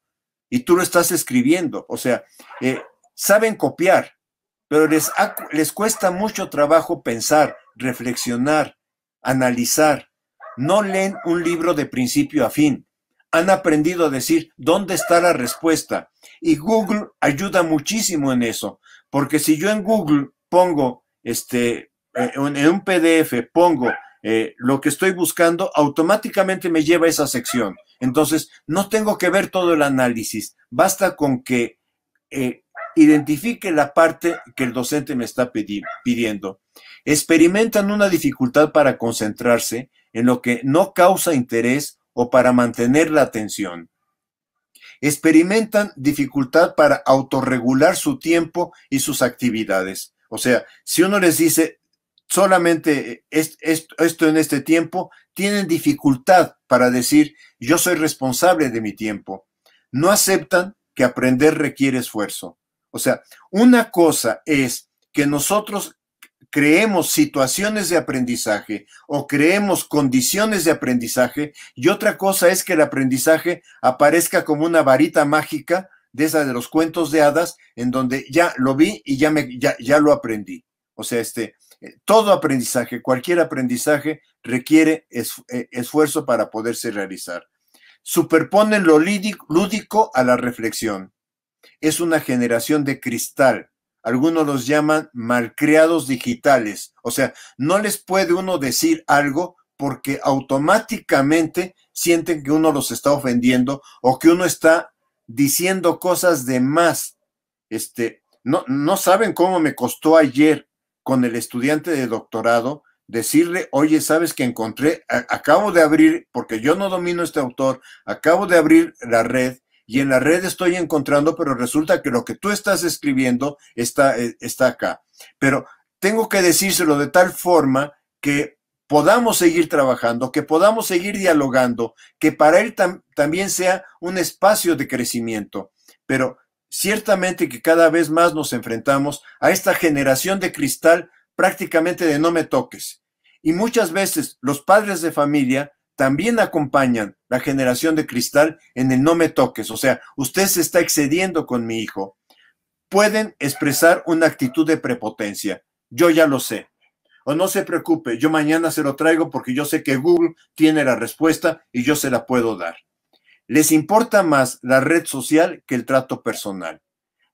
y tú lo estás escribiendo. O sea, eh, saben copiar, pero les, les cuesta mucho trabajo pensar, reflexionar, analizar no leen un libro de principio a fin. Han aprendido a decir dónde está la respuesta. Y Google ayuda muchísimo en eso, porque si yo en Google pongo, este, eh, en un PDF pongo eh, lo que estoy buscando, automáticamente me lleva a esa sección. Entonces, no tengo que ver todo el análisis, basta con que eh, identifique la parte que el docente me está pidiendo. Experimentan una dificultad para concentrarse en lo que no causa interés o para mantener la atención. Experimentan dificultad para autorregular su tiempo y sus actividades. O sea, si uno les dice solamente esto en este tiempo, tienen dificultad para decir yo soy responsable de mi tiempo. No aceptan que aprender requiere esfuerzo. O sea, una cosa es que nosotros creemos situaciones de aprendizaje o creemos condiciones de aprendizaje y otra cosa es que el aprendizaje aparezca como una varita mágica de esa de los cuentos de hadas en donde ya lo vi y ya me ya, ya lo aprendí. O sea, este eh, todo aprendizaje, cualquier aprendizaje requiere eh, esfuerzo para poderse realizar. Superponen lo lúdico a la reflexión. Es una generación de cristal algunos los llaman malcriados digitales. O sea, no les puede uno decir algo porque automáticamente sienten que uno los está ofendiendo o que uno está diciendo cosas de más. Este, no, no saben cómo me costó ayer con el estudiante de doctorado decirle, oye, sabes que encontré, acabo de abrir, porque yo no domino este autor, acabo de abrir la red y en la red estoy encontrando, pero resulta que lo que tú estás escribiendo está, eh, está acá. Pero tengo que decírselo de tal forma que podamos seguir trabajando, que podamos seguir dialogando, que para él también sea un espacio de crecimiento. Pero ciertamente que cada vez más nos enfrentamos a esta generación de cristal prácticamente de no me toques. Y muchas veces los padres de familia también acompañan la generación de cristal en el no me toques, o sea, usted se está excediendo con mi hijo, pueden expresar una actitud de prepotencia. Yo ya lo sé. O no se preocupe, yo mañana se lo traigo porque yo sé que Google tiene la respuesta y yo se la puedo dar. Les importa más la red social que el trato personal.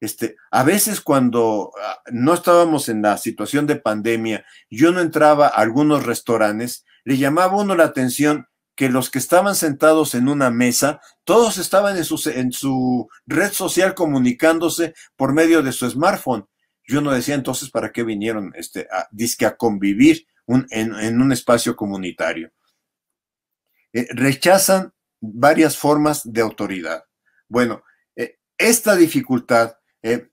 Este, a veces cuando ah, no estábamos en la situación de pandemia, yo no entraba a algunos restaurantes, le llamaba uno la atención que los que estaban sentados en una mesa, todos estaban en su, en su red social comunicándose por medio de su smartphone. Yo no decía entonces para qué vinieron este, a, a convivir en, un espacio comunitario. Eh, rechazan varias formas de autoridad. Bueno, eh, esta dificultad eh,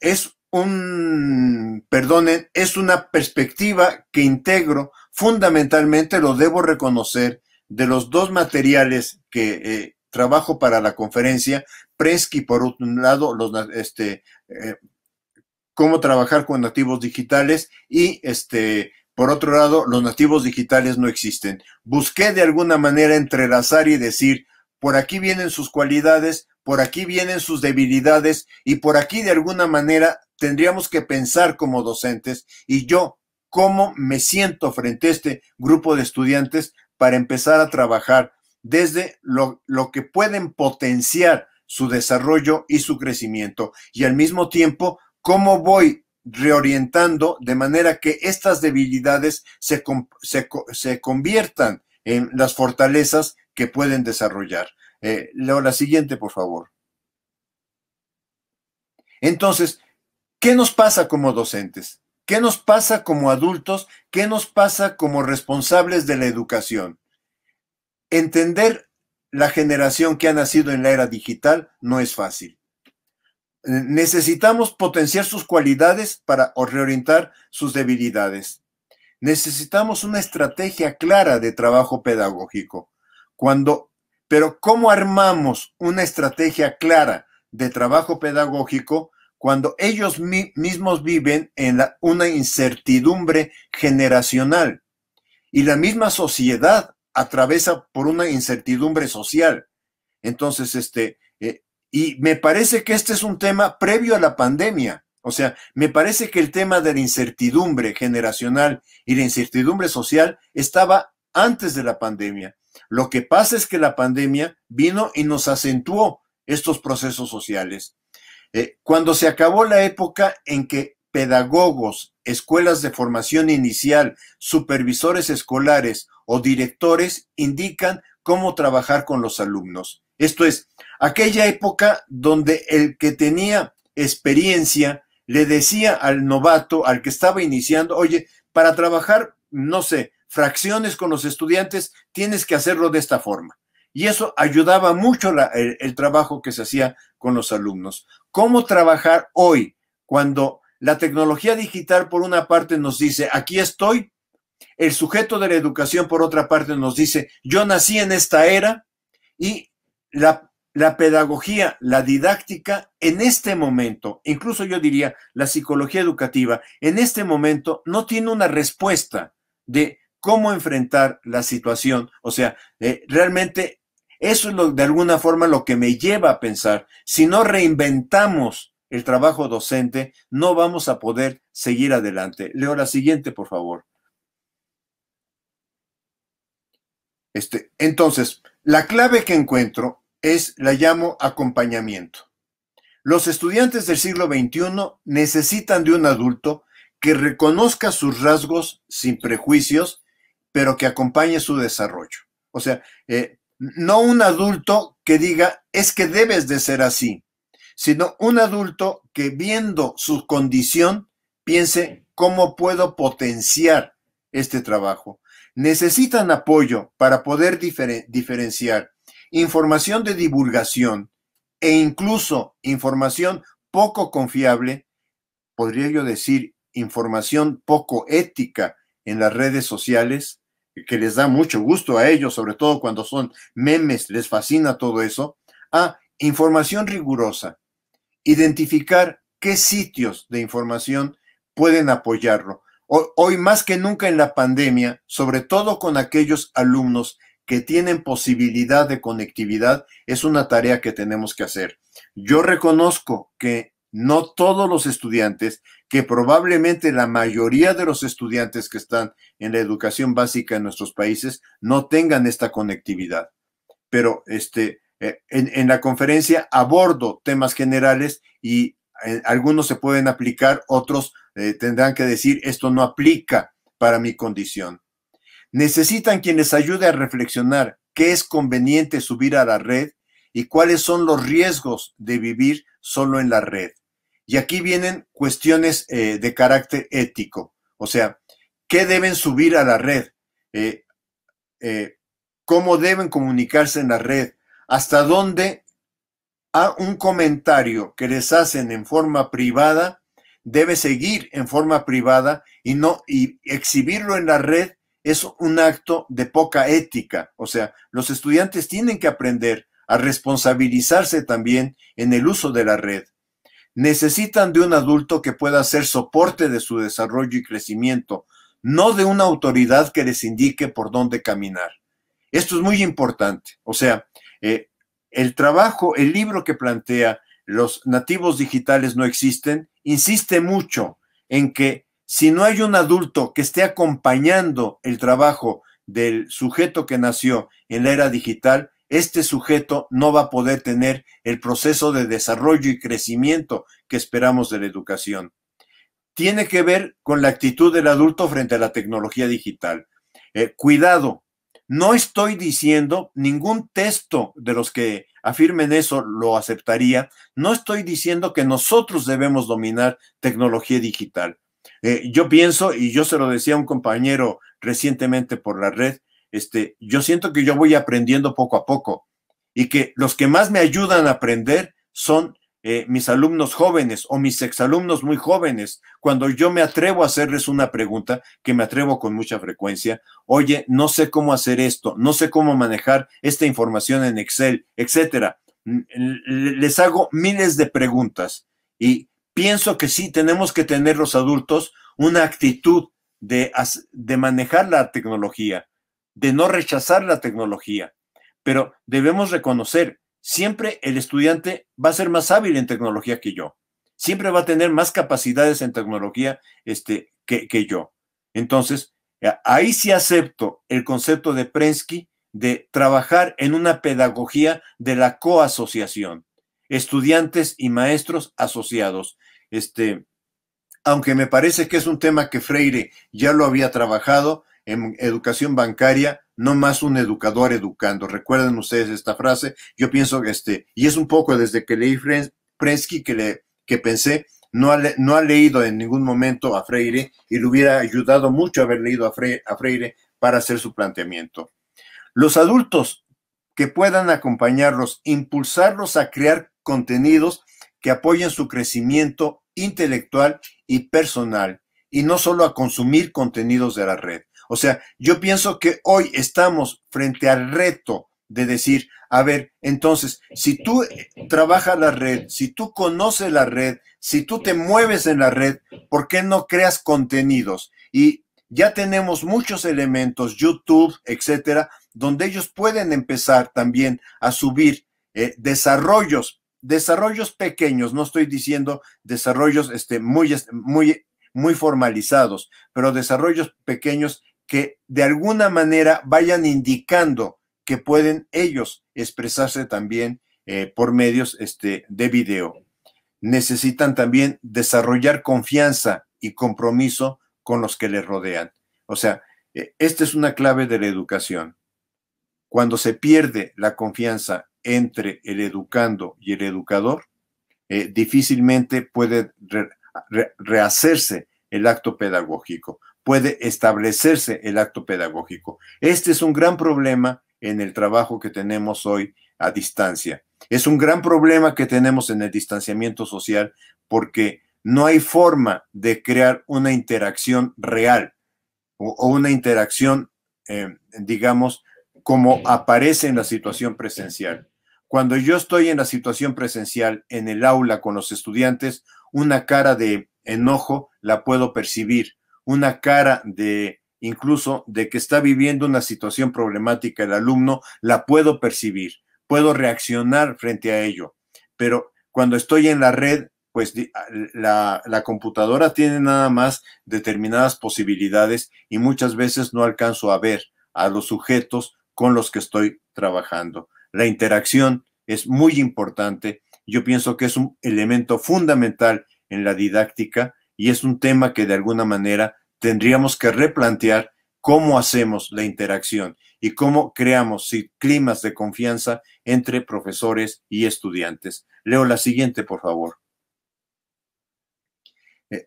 es un, perdonen, es una perspectiva que integro, fundamentalmente lo debo reconocer, de los dos materiales que eh, trabajo para la conferencia, preski por un lado, los, este, eh, cómo trabajar con nativos digitales y este, por otro lado, los nativos digitales no existen. Busqué de alguna manera entrelazar y decir, por aquí vienen sus cualidades, por aquí vienen sus debilidades y por aquí de alguna manera tendríamos que pensar como docentes y yo cómo me siento frente a este grupo de estudiantes para empezar a trabajar desde lo, que pueden potenciar su desarrollo y su crecimiento. Y al mismo tiempo, cómo voy reorientando de manera que estas debilidades se, conviertan en las fortalezas que pueden desarrollar. Eh, leo, la siguiente, por favor. Entonces, ¿qué nos pasa como docentes? ¿Qué nos pasa como adultos? ¿Qué nos pasa como responsables de la educación? Entender la generación que ha nacido en la era digital no es fácil. Necesitamos potenciar sus cualidades para reorientar sus debilidades. Necesitamos una estrategia clara de trabajo pedagógico. Cuando, pero ¿cómo armamos una estrategia clara de trabajo pedagógico cuando ellos mismos viven en una incertidumbre generacional y la misma sociedad atraviesa por una incertidumbre social. Entonces, este, eh, y me parece que este es un tema previo a la pandemia. O sea, me parece que el tema de la incertidumbre generacional y la incertidumbre social estaba antes de la pandemia. Lo que pasa es que la pandemia vino y nos acentuó estos procesos sociales. Eh, cuando se acabó la época en que pedagogos, escuelas de formación inicial, supervisores escolares o directores indican cómo trabajar con los alumnos. Esto es, aquella época donde el que tenía experiencia le decía al novato, al que estaba iniciando, oye, para trabajar, no sé, fracciones con los estudiantes, tienes que hacerlo de esta forma. Y eso ayudaba mucho el trabajo que se hacía con los alumnos cómo trabajar hoy cuando la tecnología digital por una parte nos dice, aquí estoy, el sujeto de la educación por otra parte nos dice, yo nací en esta era y la, pedagogía, la didáctica en este momento, incluso yo diría la psicología educativa, en este momento no tiene una respuesta de cómo enfrentar la situación. O sea, eh, realmente eso es de alguna forma lo que me lleva a pensar, si no reinventamos el trabajo docente, no vamos a poder seguir adelante. Leo la siguiente, por favor. Este, entonces, la clave que encuentro es, la llamo acompañamiento. Los estudiantes del siglo XXI necesitan de un adulto que reconozca sus rasgos sin prejuicios, pero que acompañe su desarrollo. O sea, eh, no un adulto que diga, es que debes de ser así, sino un adulto que viendo su condición piense cómo puedo potenciar este trabajo. Necesitan apoyo para poder diferenciar información de divulgación e incluso información poco confiable, podría yo decir información poco ética en las redes sociales, que les da mucho gusto a ellos, sobre todo cuando son memes, les fascina todo eso, a información rigurosa, identificar qué sitios de información pueden apoyarlo. Hoy más que nunca en la pandemia, sobre todo con aquellos alumnos que tienen posibilidad de conectividad, es una tarea que tenemos que hacer. Yo reconozco que no todos los estudiantes que probablemente la mayoría de los estudiantes que están en la educación básica en nuestros países no tengan esta conectividad. Pero este, eh, en, la conferencia abordo temas generales y eh, algunos se pueden aplicar, otros eh, tendrán que decir esto no aplica para mi condición. Necesitan quienes les ayude a reflexionar qué es conveniente subir a la red y cuáles son los riesgos de vivir solo en la red. Y aquí vienen cuestiones eh, de carácter ético, o sea, ¿qué deben subir a la red? Eh, eh, ¿Cómo deben comunicarse en la red? ¿Hasta dónde a un comentario que les hacen en forma privada debe seguir en forma privada y no y exhibirlo en la red es un acto de poca ética. O sea, los estudiantes tienen que aprender a responsabilizarse también en el uso de la red necesitan de un adulto que pueda ser soporte de su desarrollo y crecimiento, no de una autoridad que les indique por dónde caminar. Esto es muy importante. O sea, eh, el trabajo, el libro que plantea los nativos digitales no existen, insiste mucho en que si no hay un adulto que esté acompañando el trabajo del sujeto que nació en la era digital, este sujeto no va a poder tener el proceso de desarrollo y crecimiento que esperamos de la educación. Tiene que ver con la actitud del adulto frente a la tecnología digital. Eh, cuidado, no estoy diciendo ningún texto de los que afirmen eso lo aceptaría. No estoy diciendo que nosotros debemos dominar tecnología digital. Eh, yo pienso, y yo se lo decía a un compañero recientemente por la red, este, yo siento que yo voy aprendiendo poco a poco y que los que más me ayudan a aprender son eh, mis alumnos jóvenes o mis exalumnos muy jóvenes, cuando yo me atrevo a hacerles una pregunta, que me atrevo con mucha frecuencia, oye, no sé cómo hacer esto, no sé cómo manejar esta información en Excel, etcétera. Les hago miles de preguntas y pienso que sí tenemos que tener los adultos una actitud de, de manejar la tecnología, de no rechazar la tecnología, pero debemos reconocer, siempre el estudiante va a ser más hábil en tecnología que yo, siempre va a tener más capacidades en tecnología este, que, yo. Entonces, eh, ahí sí acepto el concepto de Prensky de trabajar en una pedagogía de la coasociación, estudiantes y maestros asociados. Este, aunque me parece que es un tema que Freire ya lo había trabajado, en educación bancaria, no más un educador educando. Recuerden ustedes esta frase. Yo pienso que este, y es un poco desde que leí Prensky que, le, que pensé, no ha, no ha leído en ningún momento a Freire y le hubiera ayudado mucho haber leído a Freire para hacer su planteamiento. Los adultos que puedan acompañarlos, impulsarlos a crear contenidos que apoyen su crecimiento intelectual y personal, y no solo a consumir contenidos de la red. O sea, yo pienso que hoy estamos frente al reto de decir, a ver, entonces, si tú trabajas la red, si tú conoces la red, si tú te mueves en la red, ¿por qué no creas contenidos? Y ya tenemos muchos elementos, YouTube, etcétera, donde ellos pueden empezar también a subir eh, desarrollos, desarrollos pequeños, no estoy diciendo desarrollos este, muy, muy, muy formalizados, pero desarrollos pequeños que de alguna manera vayan indicando que pueden ellos expresarse también eh, por medios este, de video. Necesitan también desarrollar confianza y compromiso con los que les rodean. O sea, eh, esta es una clave de la educación. Cuando se pierde la confianza entre el educando y el educador, eh, difícilmente puede rehacerse el acto pedagógico puede establecerse el acto pedagógico. Este es un gran problema en el trabajo que tenemos hoy a distancia. Es un gran problema que tenemos en el distanciamiento social porque no hay forma de crear una interacción real o, una interacción, eh, digamos, como aparece en la situación presencial. Cuando yo estoy en la situación presencial, en el aula con los estudiantes, una cara de enojo la puedo percibir, una cara de incluso de que está viviendo una situación problemática el alumno, la puedo percibir, puedo reaccionar frente a ello. Pero cuando estoy en la red, pues ah, la, computadora tiene nada más determinadas posibilidades y muchas veces no alcanzo a ver a los sujetos con los que estoy trabajando. La interacción es muy importante. Yo pienso que es un elemento fundamental en la didáctica y es un tema que de alguna manera tendríamos que replantear cómo hacemos la interacción y cómo creamos climas de confianza entre profesores y estudiantes. Leo la siguiente, por favor. Eh,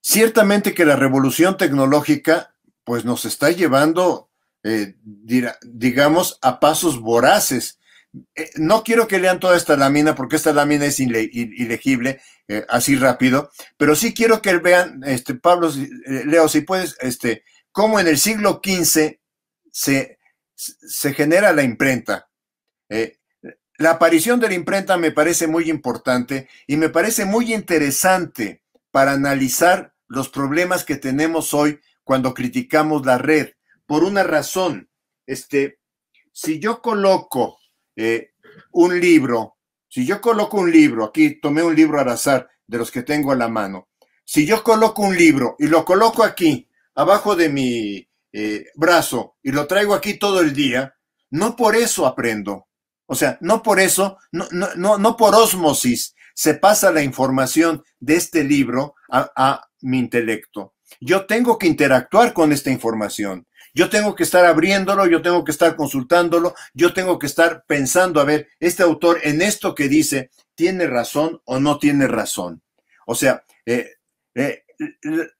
ciertamente que la revolución tecnológica pues nos está llevando, eh, digamos, a pasos voraces eh, no quiero que lean toda esta lámina porque esta lámina es ilegible, eh, así rápido, pero sí quiero que vean, este, Pablo, eh, Leo, si puedes, este, cómo en el siglo XV se, genera la imprenta. la aparición de la imprenta me parece muy importante y me parece muy interesante para analizar los problemas que tenemos hoy cuando criticamos la red, por una razón. Este, si yo coloco eh, un libro, si yo coloco un libro, aquí tomé un libro al azar de los que tengo a la mano, si yo coloco un libro y lo coloco aquí, abajo de mi eh, brazo, y lo traigo aquí todo el día, no por eso aprendo. O sea, no por eso, no, no, por osmosis se pasa la información de este libro a mi intelecto. Yo tengo que interactuar con esta información. Yo tengo que estar abriéndolo, yo tengo que estar consultándolo, yo tengo que estar pensando, a ver, este autor en esto que dice, ¿tiene razón o no tiene razón? O sea, eh, eh,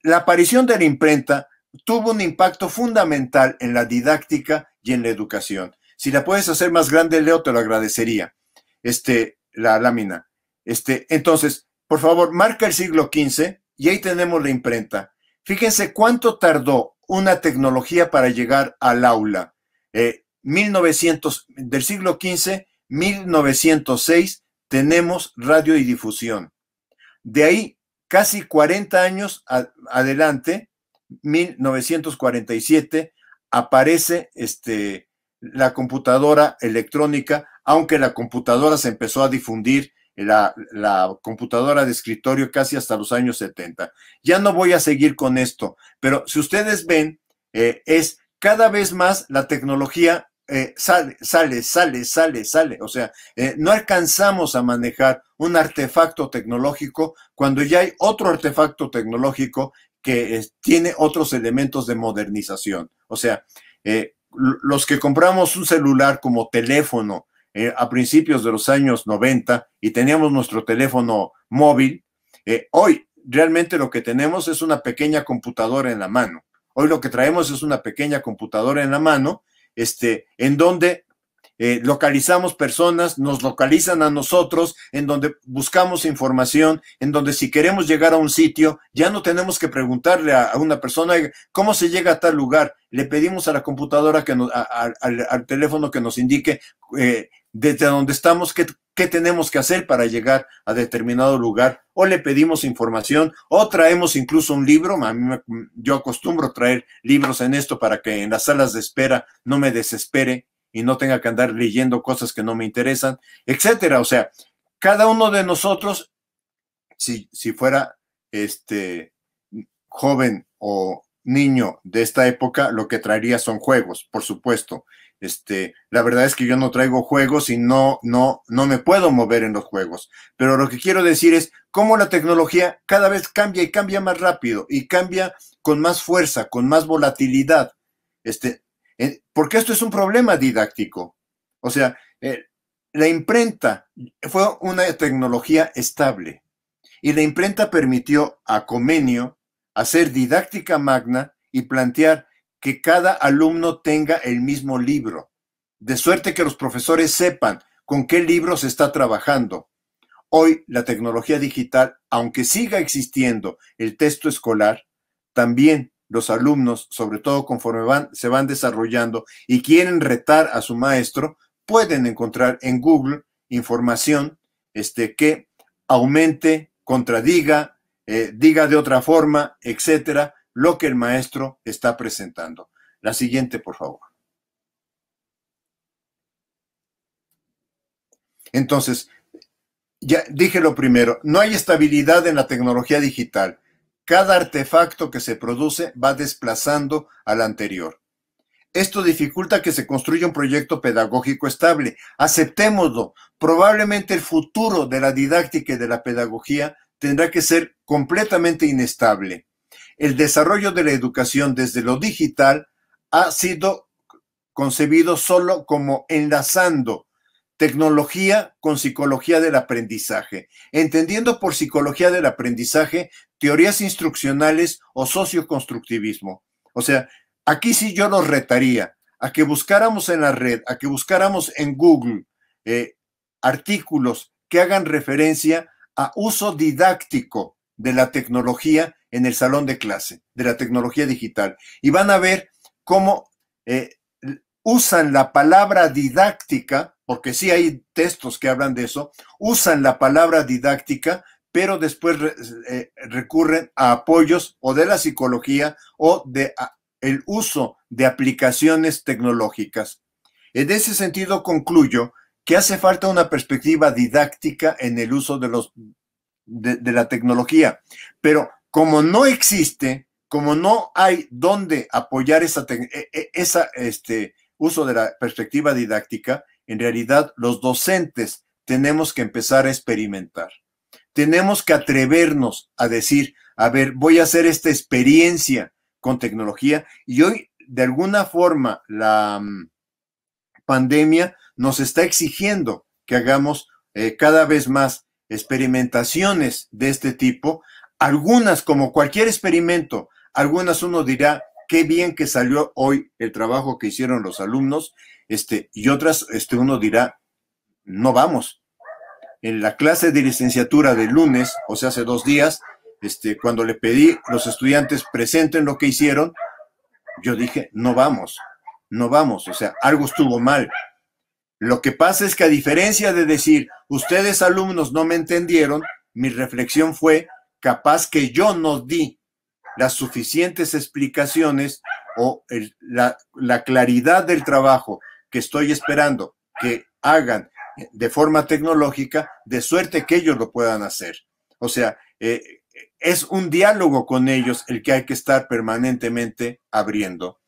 la aparición de la imprenta tuvo un impacto fundamental en la didáctica y en la educación. Si la puedes hacer más grande, Leo, te lo agradecería. Este, la lámina. Este, entonces, por favor, marca el siglo XV y ahí tenemos la imprenta. Fíjense cuánto tardó una tecnología para llegar al aula. 1900, eh, del siglo XV, 1906, tenemos radio y difusión. De ahí, casi 40 años adelante, 1947, aparece este, la computadora electrónica, aunque la computadora se empezó a difundir la, computadora de escritorio casi hasta los años 70. Ya no voy a seguir con esto, pero si ustedes ven, es cada vez más la tecnología sale, sale, sale, sale, sale. O sea, no alcanzamos a manejar un artefacto tecnológico cuando ya hay otro artefacto tecnológico que tiene otros elementos de modernización. O sea, los que compramos un celular como teléfono eh, a principios de los años 90 y teníamos nuestro teléfono móvil, eh, hoy realmente lo que tenemos es una pequeña computadora en la mano. Hoy lo que traemos es una pequeña computadora en la mano, este, en donde eh, localizamos personas, nos localizan a nosotros, en donde buscamos información, en donde si queremos llegar a un sitio, ya no tenemos que preguntarle a, una persona cómo se llega a tal lugar. Le pedimos a la computadora que nos, al, teléfono que nos indique desde donde estamos, qué, tenemos que hacer para llegar a determinado lugar, o le pedimos información, o traemos incluso un libro. yo acostumbro traer libros en esto para que en las salas de espera no me desespere y no tenga que andar leyendo cosas que no me interesan, etcétera. O sea, cada uno de nosotros, si, si fuera este joven o niño de esta época, lo que traería son juegos, por supuesto, este, la verdad es que yo no traigo juegos y no, no, no me puedo mover en los juegos. Pero lo que quiero decir es cómo la tecnología cada vez cambia y cambia más rápido y cambia con más fuerza, con más volatilidad. Este, eh, porque esto es un problema didáctico. O sea, eh, la imprenta fue una tecnología estable y la imprenta permitió a Comenio hacer didáctica magna y plantear que cada alumno tenga el mismo libro, de suerte que los profesores sepan con qué libro se está trabajando. Hoy la tecnología digital, aunque siga existiendo el texto escolar, también los alumnos, sobre todo conforme van, se van desarrollando y quieren retar a su maestro, pueden encontrar en Google información este, que aumente, contradiga, eh, diga de otra forma, etcétera, lo que el maestro está presentando. La siguiente, por favor. Entonces, ya dije lo primero, no hay estabilidad en la tecnología digital. Cada artefacto que se produce va desplazando al anterior. Esto dificulta que se construya un proyecto pedagógico estable. Aceptémoslo. Probablemente el futuro de la didáctica y de la pedagogía tendrá que ser completamente inestable el desarrollo de la educación desde lo digital ha sido concebido solo como enlazando tecnología con psicología del aprendizaje, entendiendo por psicología del aprendizaje teorías instruccionales o socioconstructivismo. O sea, aquí sí yo los retaría a que buscáramos en la red, a que buscáramos en Google eh, artículos que hagan referencia a uso didáctico de la tecnología en el salón de clase de la tecnología digital y van a ver cómo eh, usan la palabra didáctica, porque sí hay textos que hablan de eso, usan la palabra didáctica, pero después eh, recurren a apoyos o de la psicología o de el uso de aplicaciones tecnológicas. En ese sentido concluyo que hace falta una perspectiva didáctica en el uso de, los, de la tecnología, pero como no existe, como no hay dónde apoyar esa, e-, e-, este, uso de la perspectiva didáctica, en realidad los docentes tenemos que empezar a experimentar. Tenemos que atrevernos a decir, a ver, voy a hacer esta experiencia con tecnología y hoy, de alguna forma, la mm, pandemia nos está exigiendo que hagamos eh, cada vez más experimentaciones de este tipo algunas, como cualquier experimento, algunas uno dirá, qué bien que salió hoy el trabajo que hicieron los alumnos, este, y otras, este, uno dirá, no vamos. En la clase de licenciatura de lunes, o sea, hace dos días, este, cuando le pedí a los estudiantes presenten lo que hicieron, yo dije, no vamos, no vamos, o sea, algo estuvo mal. Lo que pasa es que a diferencia de decir, ustedes alumnos no me entendieron, mi reflexión fue, capaz que yo no di las suficientes explicaciones o la, claridad del trabajo que estoy esperando que hagan de forma tecnológica, de suerte que ellos lo puedan hacer. O sea, eh, es un diálogo con ellos el que hay que estar permanentemente abriendo.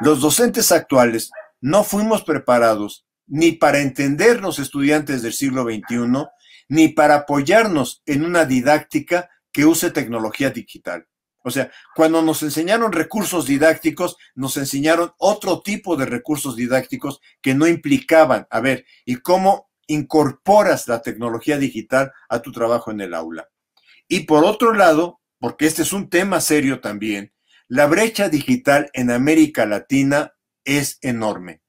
Los docentes actuales no fuimos preparados ni para entendernos estudiantes del siglo XXI, ni para apoyarnos en una didáctica que use tecnología digital. O sea, cuando nos enseñaron recursos didácticos, nos enseñaron otro tipo de recursos didácticos que no implicaban, a ver, ¿y cómo incorporas la tecnología digital a tu trabajo en el aula? Y por otro lado, porque este es un tema serio también, la brecha digital en América Latina es enorme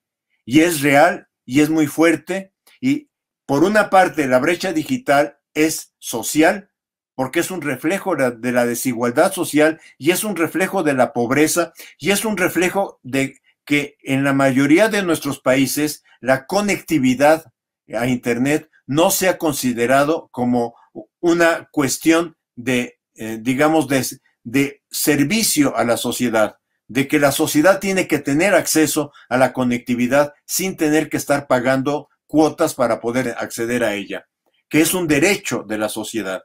y es real y es muy fuerte y por una parte la brecha digital es social porque es un reflejo de la desigualdad social y es un reflejo de la pobreza y es un reflejo de que en la mayoría de nuestros países la conectividad a Internet no se ha considerado como una cuestión de, eh, digamos, de servicio a la sociedad, de que la sociedad tiene que tener acceso a la conectividad sin tener que estar pagando cuotas para poder acceder a ella, que es un derecho de la sociedad.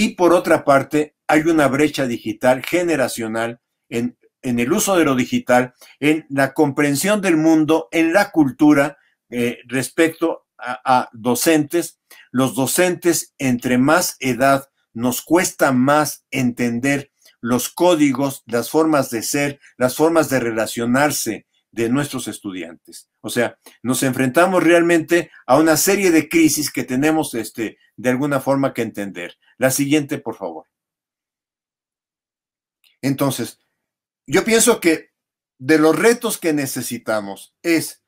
Y por otra parte, hay una brecha digital generacional en, el uso de lo digital, en la comprensión del mundo, en la cultura eh, respecto a docentes. Los docentes, entre más edad, nos cuesta más entender los códigos, las formas de ser, las formas de relacionarse, de nuestros estudiantes. O sea, nos enfrentamos realmente a una serie de crisis que tenemos este, de alguna forma que entender. La siguiente, por favor. Entonces, yo pienso que de los retos que necesitamos es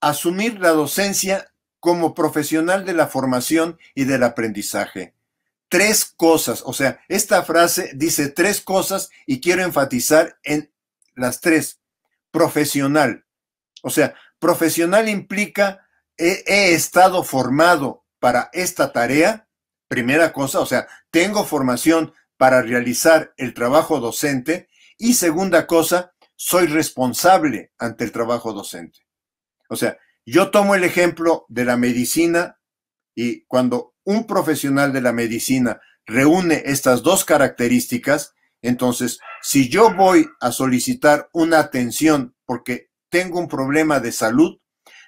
asumir la docencia como profesional de la formación y del aprendizaje. Tres cosas, o sea, esta frase dice tres cosas y quiero enfatizar en las tres profesional. O sea, profesional implica he, estado formado para esta tarea, primera cosa, o sea, tengo formación para realizar el trabajo docente y segunda cosa, soy responsable ante el trabajo docente. O sea, yo tomo el ejemplo de la medicina y cuando un profesional de la medicina reúne estas dos características, entonces, si yo voy a solicitar una atención porque tengo un problema de salud,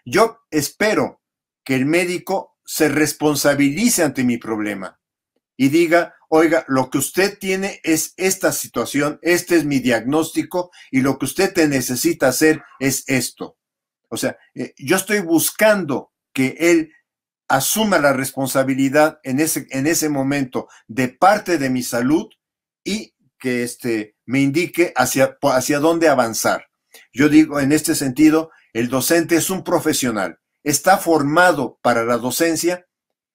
yo espero que el médico se responsabilice ante mi problema y diga, oiga, lo que usted tiene es esta situación, este es mi diagnóstico y lo que usted te necesita hacer es esto. O sea, eh, yo estoy buscando que él asuma la responsabilidad en ese, en ese momento de parte de mi salud y que este, me indique hacia, hacia dónde avanzar. Yo digo, en este sentido, el docente es un profesional, está formado para la docencia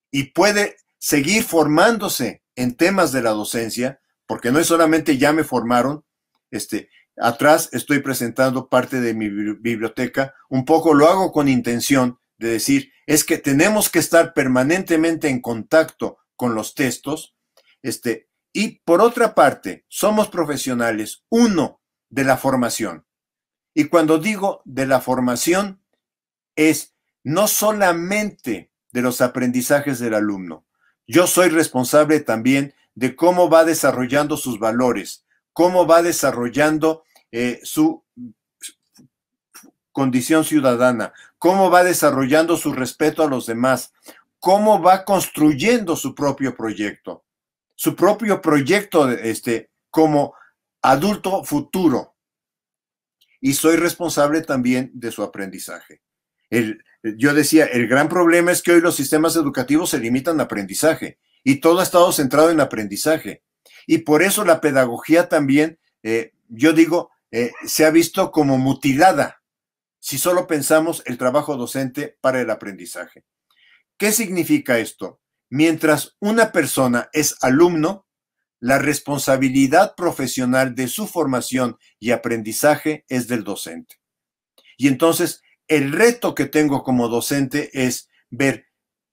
y puede seguir formándose en temas de la docencia, porque no es solamente ya me formaron, este, atrás estoy presentando parte de mi biblioteca, un poco lo hago con intención de decir, es que tenemos que estar permanentemente en contacto con los textos, este, y por otra parte, somos profesionales, uno, de la formación. Y cuando digo de la formación, es no solamente de los aprendizajes del alumno. Yo soy responsable también de cómo va desarrollando sus valores, cómo va desarrollando eh, su condición ciudadana, cómo va desarrollando su respeto a los demás, cómo va construyendo su propio proyecto su propio proyecto este, como adulto futuro. Y soy responsable también de su aprendizaje. yo decía, el gran problema es que hoy los sistemas educativos se limitan al aprendizaje y todo ha estado centrado en aprendizaje. Y por eso la pedagogía también, eh, yo digo, eh, se ha visto como mutilada si solo pensamos el trabajo docente para el aprendizaje. ¿Qué significa esto? Mientras una persona es alumno, la responsabilidad profesional de su formación y aprendizaje es del docente. Y entonces, el reto que tengo como docente es ver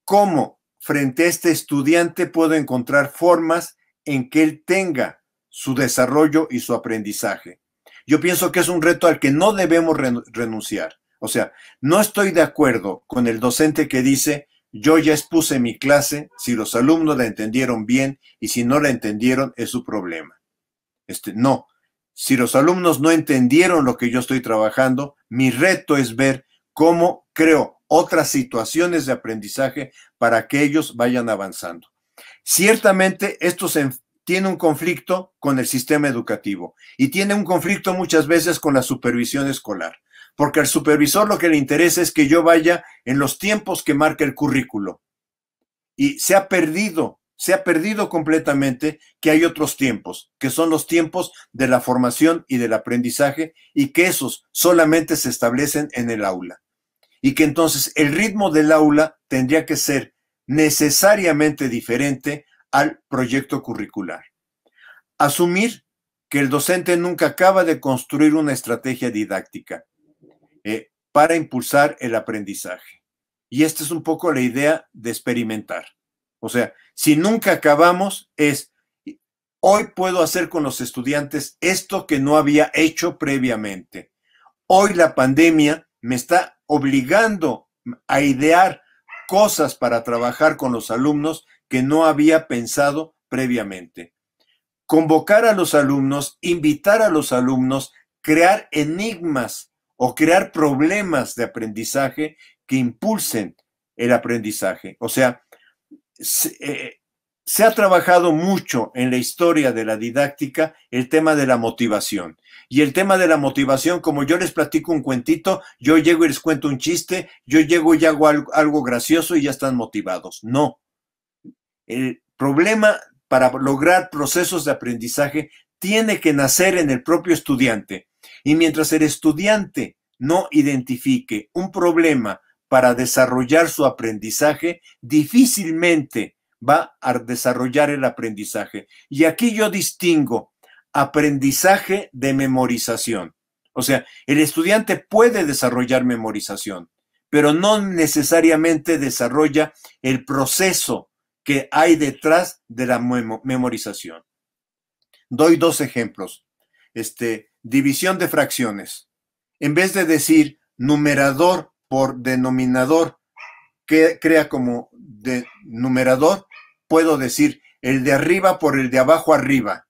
cómo frente a este estudiante puedo encontrar formas en que él tenga su desarrollo y su aprendizaje. Yo pienso que es un reto al que no debemos renunciar. O sea, no estoy de acuerdo con el docente que dice, yo ya expuse mi clase, si los alumnos la entendieron bien y si no la entendieron es su problema. Este, no, si los alumnos no entendieron lo que yo estoy trabajando, mi reto es ver cómo creo otras situaciones de aprendizaje para que ellos vayan avanzando. Ciertamente, esto tiene un conflicto con el sistema educativo y tiene un conflicto muchas veces con la supervisión escolar porque al supervisor lo que le interesa es que yo vaya en los tiempos que marca el currículo. Y se ha perdido, se ha perdido completamente que hay otros tiempos, que son los tiempos de la formación y del aprendizaje, y que esos solamente se establecen en el aula. Y que entonces el ritmo del aula tendría que ser necesariamente diferente al proyecto curricular. Asumir que el docente nunca acaba de construir una estrategia didáctica eh, para impulsar el aprendizaje. Y esta es un poco la idea de experimentar. O sea, si nunca acabamos es, hoy puedo hacer con los estudiantes esto que no había hecho previamente. Hoy la pandemia me está obligando a idear cosas para trabajar con los alumnos que no había pensado previamente. Convocar a los alumnos, invitar a los alumnos, crear enigmas o crear problemas de aprendizaje que impulsen el aprendizaje. O sea, eh, se, ha trabajado mucho en la historia de la didáctica el tema de la motivación. Y el tema de la motivación, como yo les platico un cuentito, yo llego y les cuento un chiste, yo llego y hago algo gracioso y ya están motivados. No. El problema para lograr procesos de aprendizaje tiene que nacer en el propio estudiante. Y mientras el estudiante no identifique un problema para desarrollar su aprendizaje, difícilmente va a desarrollar el aprendizaje. Y aquí yo distingo aprendizaje de memorización. O sea, el estudiante puede desarrollar memorización, pero no necesariamente desarrolla el proceso que hay detrás de la memorización. Doy dos ejemplos. Este, división de fracciones. En vez de decir numerador por denominador, que crea como de numerador, puedo decir el de arriba por el de abajo arriba.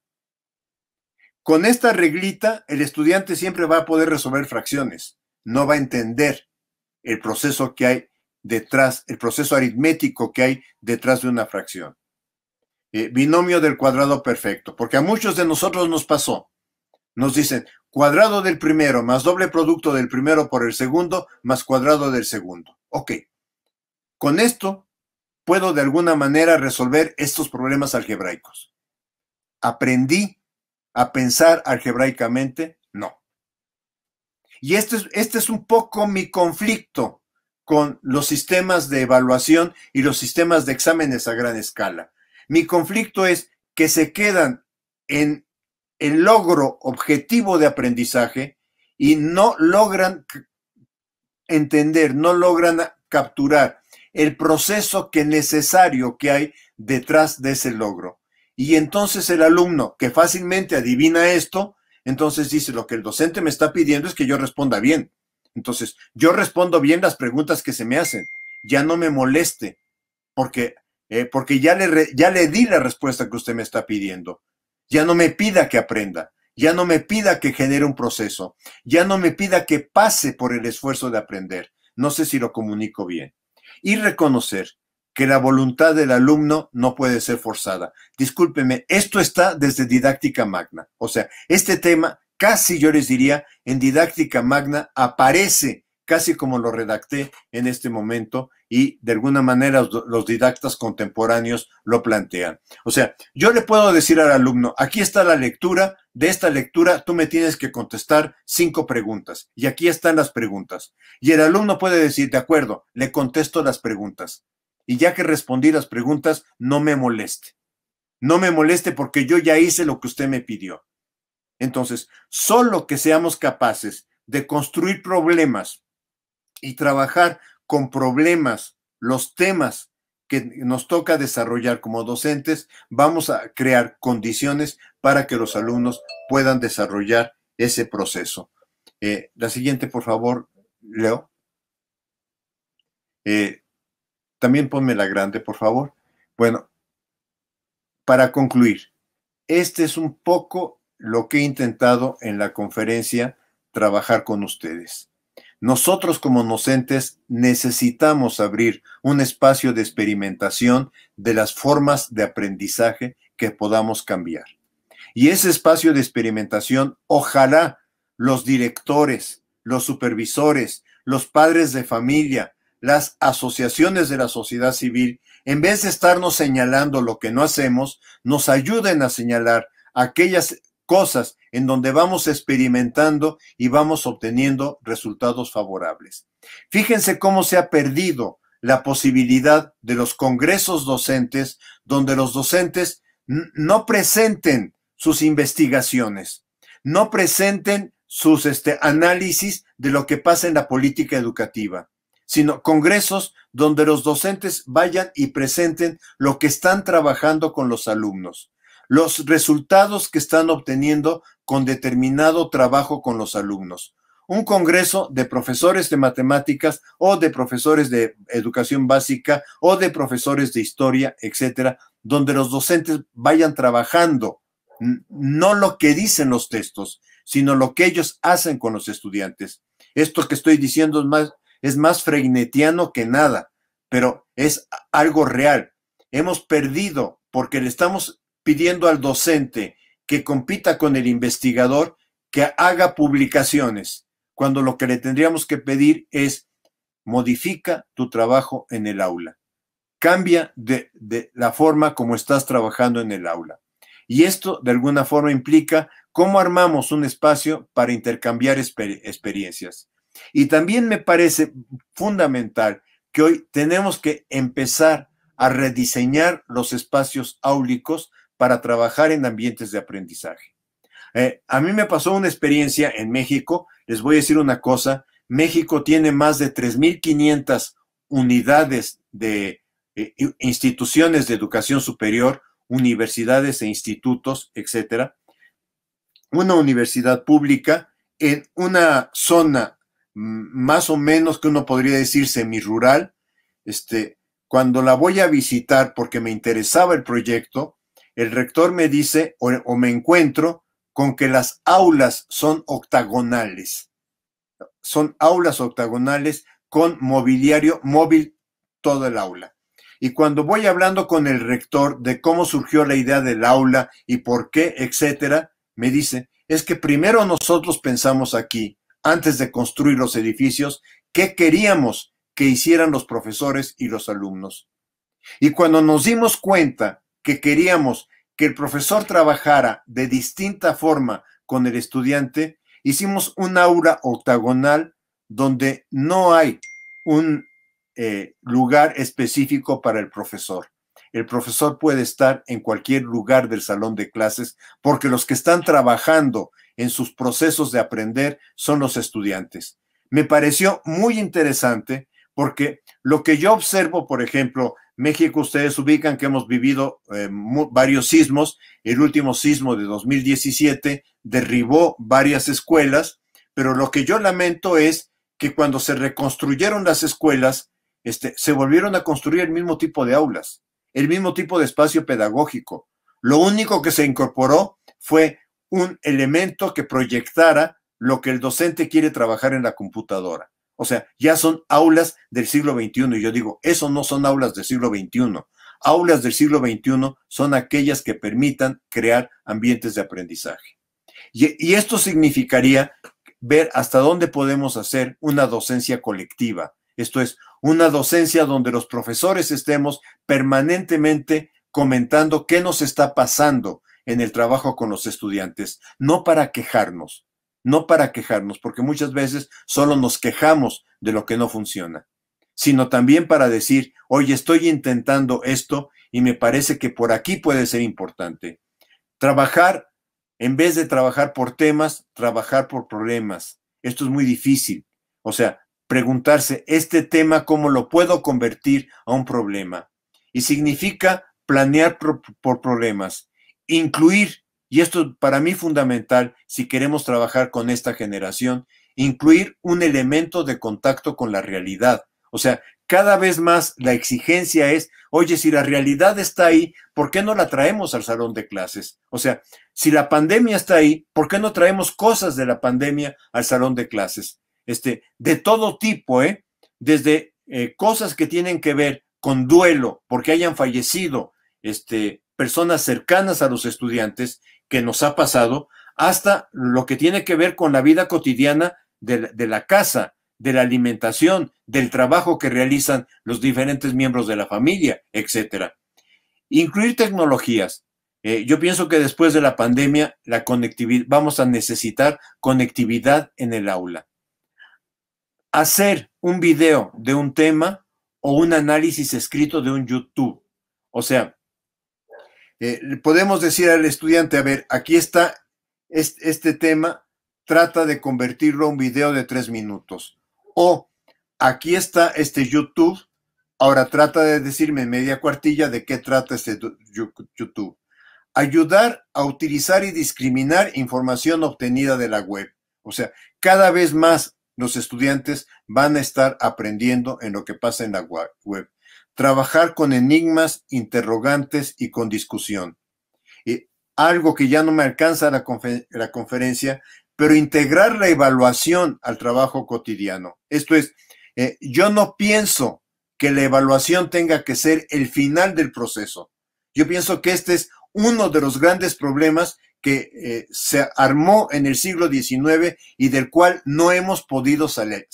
Con esta reglita, el estudiante siempre va a poder resolver fracciones, no va a entender el proceso que hay detrás, el proceso aritmético que hay detrás de una fracción. Eh, binomio del cuadrado perfecto, porque a muchos de nosotros nos pasó nos dicen cuadrado del primero más doble producto del primero por el segundo más cuadrado del segundo. Ok. Con esto puedo de alguna manera resolver estos problemas algebraicos. ¿Aprendí a pensar algebraicamente? No. Y este es, este es un poco mi conflicto con los sistemas de evaluación y los sistemas de exámenes a gran escala. Mi conflicto es que se quedan en el logro objetivo de aprendizaje y no logran entender, no logran capturar el proceso que necesario que hay detrás de ese logro. Y entonces el alumno que fácilmente adivina esto, entonces dice, lo que el docente me está pidiendo es que yo responda bien. Entonces, yo respondo bien las preguntas que se me hacen. Ya no me moleste, porque, eh, porque ya, le ya le di la respuesta que usted me está pidiendo ya no me pida que aprenda, ya no me pida que genere un proceso, ya no me pida que pase por el esfuerzo de aprender. No sé si lo comunico bien. Y reconocer que la voluntad del alumno no puede ser forzada. Discúlpeme, esto está desde didáctica magna. O sea, este tema casi yo les diría en didáctica magna aparece casi como lo redacté en este momento y de alguna manera los didactas contemporáneos lo plantean. O sea, yo le puedo decir al alumno, aquí está la lectura, de esta lectura tú me tienes que contestar cinco preguntas y aquí están las preguntas. Y el alumno puede decir, de acuerdo, le contesto las preguntas. Y ya que respondí las preguntas, no me moleste. No me moleste porque yo ya hice lo que usted me pidió. Entonces, solo que seamos capaces de construir problemas y trabajar con problemas, los temas que nos toca desarrollar como docentes, vamos a crear condiciones para que los alumnos puedan desarrollar ese proceso. Eh, la siguiente, por favor, Leo. Eh, también ponme la grande, por favor. Bueno, para concluir, este es un poco lo que he intentado en la conferencia trabajar con ustedes. Nosotros como docentes necesitamos abrir un espacio de experimentación de las formas de aprendizaje que podamos cambiar. Y ese espacio de experimentación, ojalá los directores, los supervisores, los padres de familia, las asociaciones de la sociedad civil, en vez de estarnos señalando lo que no hacemos, nos ayuden a señalar aquellas cosas en donde vamos experimentando y vamos obteniendo resultados favorables. Fíjense cómo se ha perdido la posibilidad de los congresos docentes, donde los docentes no presenten sus investigaciones, no presenten sus este, análisis de lo que pasa en la política educativa, sino congresos donde los docentes vayan y presenten lo que están trabajando con los alumnos los resultados que están obteniendo con determinado trabajo con los alumnos. Un congreso de profesores de matemáticas o de profesores de educación básica o de profesores de historia, etcétera, donde los docentes vayan trabajando no lo que dicen los textos, sino lo que ellos hacen con los estudiantes. Esto que estoy diciendo es más, es que nada, pero es algo real. Hemos perdido porque le estamos pidiendo al docente que compita con el investigador, que haga publicaciones, cuando lo que le tendríamos que pedir es modifica tu trabajo en el aula, cambia de, la forma como estás trabajando en el aula. Y esto de alguna forma implica cómo armamos un espacio para intercambiar experiencias. Y también me parece fundamental que hoy tenemos que empezar a rediseñar los espacios áulicos para trabajar en ambientes de aprendizaje. Eh, a mí me pasó una experiencia en México, les voy a decir una cosa, México tiene más de 3.500 unidades de eh, instituciones de educación superior, universidades e institutos, etcétera. Una universidad pública en una zona mm, más o menos que uno podría decir semirural, este, cuando la voy a visitar porque me interesaba el proyecto, el rector me dice o, me encuentro con que las aulas son octagonales. Son aulas octagonales con mobiliario móvil todo el aula. Y cuando voy hablando con el rector de cómo surgió la idea del aula y por qué, etcétera, me dice, es que primero nosotros pensamos aquí, antes de construir los edificios, qué queríamos que hicieran los profesores y los alumnos. Y cuando nos dimos cuenta que queríamos que el profesor trabajara de distinta forma con el estudiante, hicimos un aura octagonal donde no hay un eh, lugar específico para el profesor. El profesor puede estar en cualquier lugar del salón de clases porque los que están trabajando en sus procesos de aprender son los estudiantes. Me pareció muy interesante porque lo que yo observo, por ejemplo, México, ustedes ubican que hemos vivido eh, varios sismos. El último sismo de 2017 derribó varias escuelas, pero lo que yo lamento es que cuando se reconstruyeron las escuelas, este, se volvieron a construir el mismo tipo de aulas, el mismo tipo de espacio pedagógico. Lo único que se incorporó fue un elemento que proyectara lo que el docente quiere trabajar en la computadora. O sea, ya son aulas del siglo XXI. Y yo digo, eso no son aulas del siglo XXI. Aulas del siglo XXI son aquellas que permitan crear ambientes de aprendizaje. Y, y esto significaría ver hasta dónde podemos hacer una docencia colectiva. Esto es, una docencia donde los profesores estemos permanentemente comentando qué nos está pasando en el trabajo con los estudiantes, no para quejarnos, no para quejarnos, porque muchas veces solo nos quejamos de lo que no funciona, sino también para decir, oye, estoy intentando esto y me parece que por aquí puede ser importante. Trabajar, en vez de trabajar por temas, trabajar por problemas. Esto es muy difícil. O sea, preguntarse, ¿este tema cómo lo puedo convertir a un problema? Y significa planear por, problemas, incluir y esto para mí fundamental si queremos trabajar con esta generación, incluir un elemento de contacto con la realidad. O sea, cada vez más la exigencia es, oye, si la realidad está ahí, ¿por qué no la traemos al salón de clases? O sea, si la pandemia está ahí, ¿por qué no traemos cosas de la pandemia al salón de clases? Este, de todo tipo, ¿eh? Desde eh, cosas que tienen que ver con duelo, porque hayan fallecido, este, personas cercanas a los estudiantes, que nos ha pasado, hasta lo que tiene que ver con la vida cotidiana de, la casa, de la alimentación, del trabajo que realizan los diferentes miembros de la familia, etcétera. Incluir tecnologías. Eh, yo pienso que después de la pandemia, la conectividad, vamos a necesitar conectividad en el aula. Hacer un video de un tema o un análisis escrito de un YouTube. O sea, eh, podemos decir al estudiante, a ver, aquí está este, tema, trata de convertirlo a un video de tres minutos. O aquí está este YouTube, ahora trata de decirme media cuartilla de qué trata este YouTube. Ayudar a utilizar y discriminar información obtenida de la web. O sea, cada vez más los estudiantes van a estar aprendiendo en lo que pasa en la web trabajar con enigmas, interrogantes y con discusión. algo que ya no me alcanza la, conferencia, pero integrar la evaluación al trabajo cotidiano. Esto es, eh, yo no pienso que la evaluación tenga que ser el final del proceso. Yo pienso que este es uno de los grandes problemas que eh, se armó en el siglo XIX y del cual no hemos podido salir.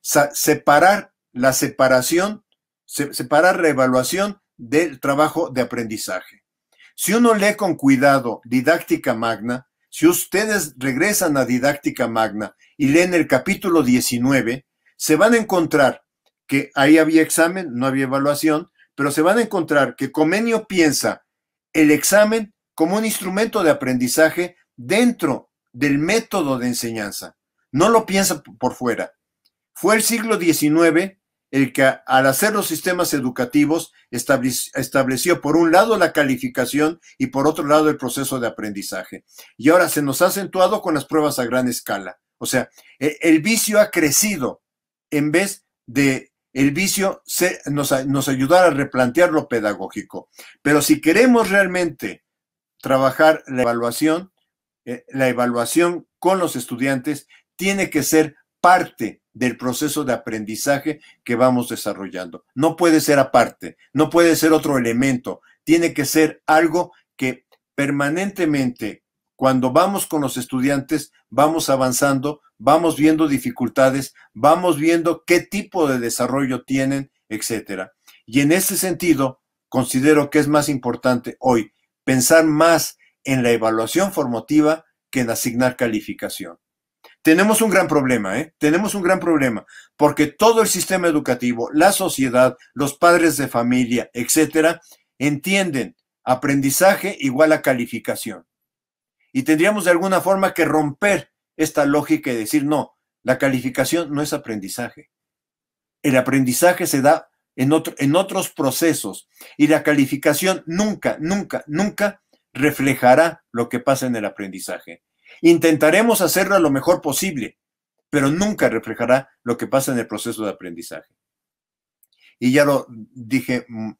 separar la separación separar la evaluación del trabajo de aprendizaje. Si uno lee con cuidado Didáctica Magna, si ustedes regresan a Didáctica Magna y leen el capítulo 19, se van a encontrar que ahí había examen, no había evaluación, pero se van a encontrar que Comenio piensa el examen como un instrumento de aprendizaje dentro del método de enseñanza. No lo piensa por fuera. Fue el siglo XIX el que al hacer los sistemas educativos estableció por un lado la calificación y por otro lado el proceso de aprendizaje. Y ahora se nos ha acentuado con las pruebas a gran escala. O sea, e, el, vicio ha crecido en vez de el vicio nos, ayudar a replantear lo pedagógico. Pero si queremos realmente trabajar la evaluación, eh, la evaluación con los estudiantes tiene que ser parte del proceso de aprendizaje que vamos desarrollando. No puede ser aparte, no puede ser otro elemento, tiene que ser algo que permanentemente, cuando vamos con los estudiantes, vamos avanzando, vamos viendo dificultades, vamos viendo qué tipo de desarrollo tienen, etcétera. Y en ese sentido, considero que es más importante hoy pensar más en la evaluación formativa que en asignar calificación tenemos un gran problema, ¿eh? Tenemos un gran problema, porque todo el sistema educativo, la sociedad, los padres de familia, etcétera, entienden aprendizaje igual a calificación. Y tendríamos de alguna forma que romper esta lógica y decir, no, la calificación no es aprendizaje. El aprendizaje se da en, otro, en otros procesos y la calificación nunca, nunca, nunca reflejará lo que pasa en el aprendizaje. Intentaremos hacerlo lo mejor posible, pero nunca reflejará lo que pasa en el proceso de aprendizaje. Y ya lo dije, mm,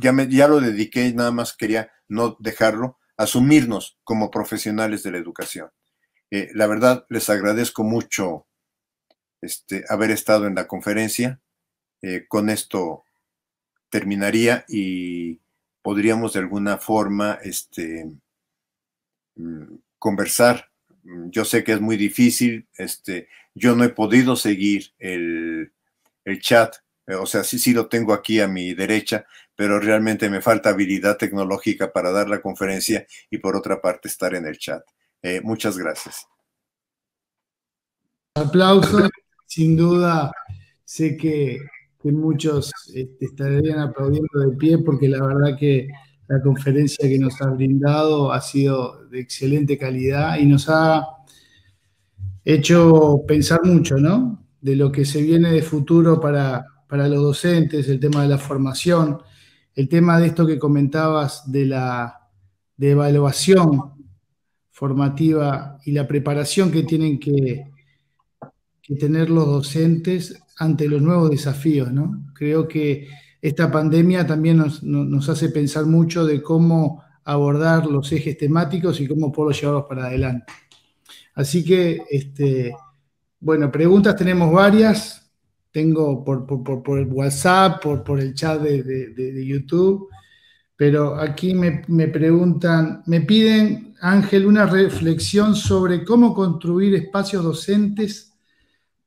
ya, me, ya lo dediqué, nada más quería no dejarlo, asumirnos como profesionales de la educación. Eh, la verdad, les agradezco mucho este, haber estado en la conferencia. Eh, con esto terminaría y podríamos de alguna forma este, mm, conversar. Mm, yo sé que es muy difícil, este, yo no he podido seguir el, el chat, eh, o sea, sí, sí lo tengo aquí a mi derecha, pero realmente me falta habilidad tecnológica para dar la conferencia y por otra parte estar en el chat. Eh, muchas gracias. Aplausos, sin duda, sé que, muchos este, estarían aplaudiendo de pie porque la verdad que la conferencia que nos ha brindado ha sido de excelente calidad y nos ha hecho pensar mucho, ¿no? De lo que se viene de futuro para, los docentes, el tema de la formación, el tema de esto que comentabas de la evaluación formativa y la preparación que tienen que, que tener los docentes ante los nuevos desafíos, ¿no? Creo que esta pandemia también nos, hace pensar mucho de cómo abordar los ejes temáticos y cómo poderlos llevarlos para adelante. Así que, este, bueno, preguntas tenemos varias. Tengo por, el WhatsApp, por, el chat de, YouTube pero aquí me, preguntan, me piden, Ángel, una reflexión sobre cómo construir espacios docentes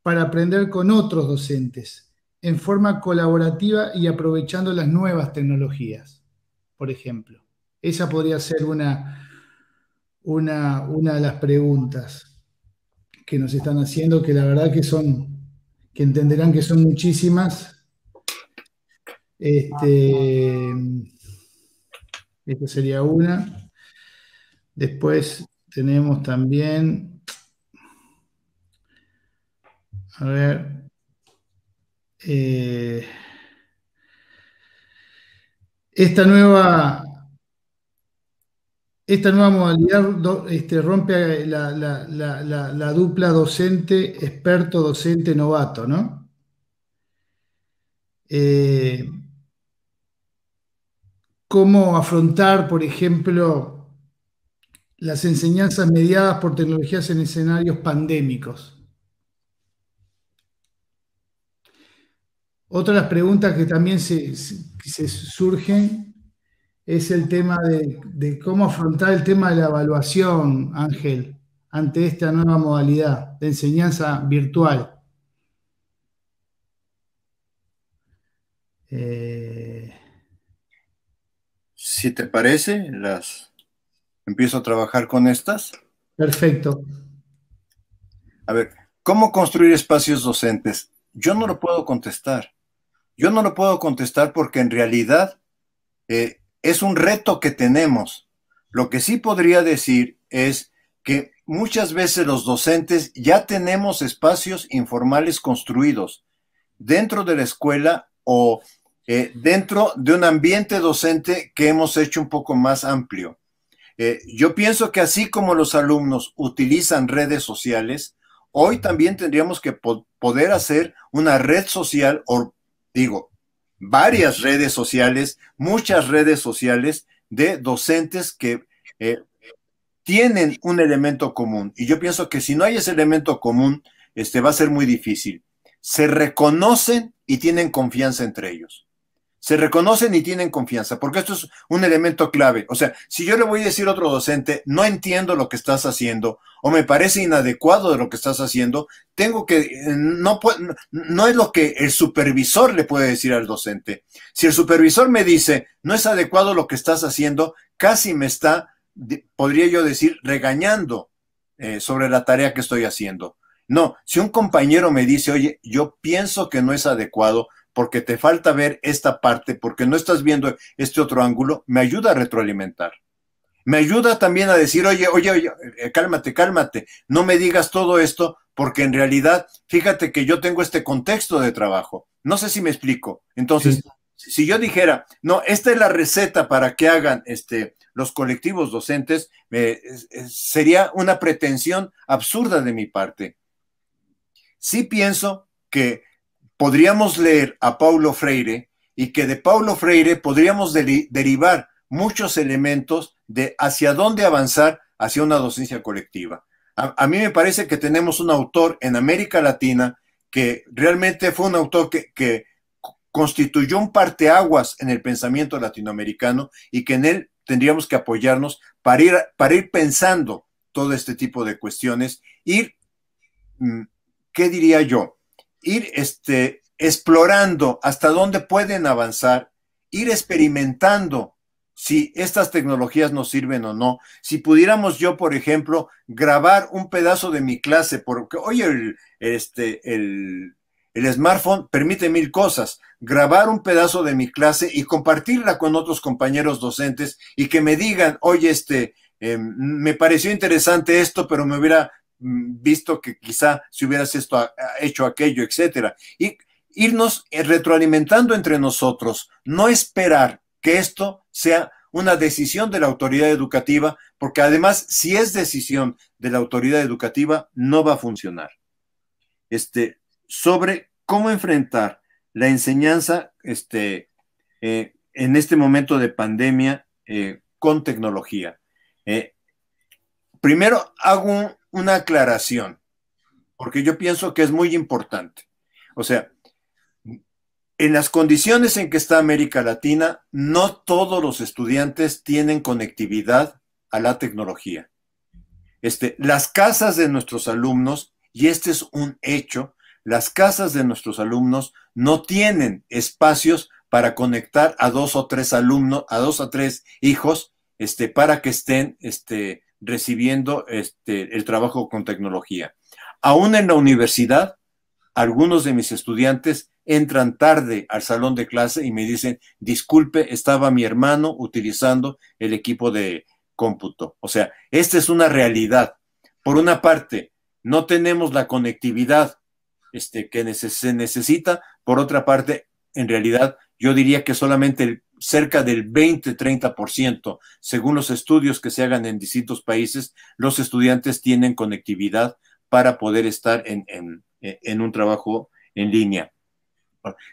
para aprender con otros docentes en forma colaborativa y aprovechando las nuevas tecnologías, por ejemplo. Esa podría ser una, una, una de las preguntas que nos están haciendo, que la verdad que son, que entenderán que son muchísimas. Este, esta sería una. Después tenemos también, a ver, eh, esta nueva esta nueva modalidad este, rompe la, dupla docente, experto, docente, novato, ¿no? Eh, ¿Cómo afrontar, por ejemplo, las enseñanzas mediadas por tecnologías en escenarios pandémicos? Otra de las preguntas que también se, surgen es el tema de, cómo afrontar el tema de la evaluación, Ángel, ante esta nueva modalidad de enseñanza virtual. Eh, si te parece, las empiezo a trabajar con estas. Perfecto. A ver, ¿cómo construir espacios docentes? Yo no lo puedo contestar. Yo no lo puedo contestar porque en realidad eh, es un reto que tenemos. Lo que sí podría decir es que muchas veces los docentes ya tenemos espacios informales construidos dentro de la escuela o eh, dentro de un ambiente docente que hemos hecho un poco más amplio. Eh, yo pienso que así como los alumnos utilizan redes sociales, hoy también tendríamos que poder hacer una red social o digo, varias redes sociales, muchas redes sociales de docentes que eh, tienen un elemento común. Y yo pienso que si no hay ese elemento común, este va a ser muy difícil. Se reconocen y tienen confianza entre ellos se reconocen y tienen confianza, porque esto es un elemento clave. O sea, si yo le voy a decir a otro docente, no entiendo lo que estás haciendo o me parece inadecuado de lo que estás haciendo, tengo que, eh, no, no es lo que el supervisor le puede decir al docente. Si el supervisor me dice, no es adecuado lo que estás haciendo, casi me está, podría yo decir, regañando eh, sobre la tarea que estoy haciendo. No, si un compañero me dice, oye, yo pienso que no es adecuado, porque te falta ver esta parte, porque no estás viendo este otro ángulo, me ayuda a retroalimentar. Me ayuda también a decir, oye, oye, oye, eh, cálmate, cálmate, no me digas todo esto, porque en realidad, fíjate que yo tengo este contexto de trabajo. No sé si me explico. Entonces, si yo dijera, no, esta es la receta para que hagan este, los colectivos docentes, sería una pretensión absurda de mi parte. Sí pienso que podríamos leer a Paulo Freire y que de Paulo Freire podríamos derivar muchos elementos de hacia dónde avanzar hacia una docencia colectiva. A, mí me parece que tenemos un autor en América Latina que realmente fue un autor que, que constituyó un parteaguas en el pensamiento latinoamericano y que en él tendríamos que apoyarnos para ir, para ir pensando todo este tipo de cuestiones, ir, mm, ¿qué diría yo? ir este, explorando hasta dónde pueden avanzar, ir experimentando si estas tecnologías nos sirven o no. Si pudiéramos yo, por ejemplo, grabar un pedazo de mi clase, porque oye el, este, el, smartphone permite mil cosas, grabar un pedazo de mi clase y compartirla con otros compañeros docentes y que me digan, oye, este, em, me pareció interesante esto, pero me hubiera Mm, visto que quizá si hubieras esto, ah, hecho aquello, etcétera. Y irnos eh, retroalimentando entre nosotros, no esperar que esto sea una decisión de la autoridad educativa, porque además si es decisión de la autoridad educativa, no va a funcionar. Este, sobre cómo enfrentar la enseñanza este, eh, en este momento de pandemia eh, con tecnología. primero hago un, una aclaración, porque yo pienso que es muy importante. O sea, en las condiciones en que está América Latina, no todos los estudiantes tienen conectividad a la tecnología. Este, las casas de nuestros alumnos, y este es un hecho, las casas de nuestros alumnos no tienen espacios para conectar a dos o tres alumnos, a dos o tres hijos, este, para que estén este, recibiendo este, el trabajo con tecnología. Aún en la universidad, algunos de mis estudiantes entran tarde al salón de clase y me dicen, disculpe, estaba mi hermano utilizando el equipo de cómputo. O sea, esta es una realidad. Por una parte, no tenemos la conectividad este, que se necesita. Por otra parte, en realidad, yo diría que solamente el cerca del 20-30%, según los estudios que se hagan en distintos países, los estudiantes tienen conectividad para poder estar en, un trabajo en línea.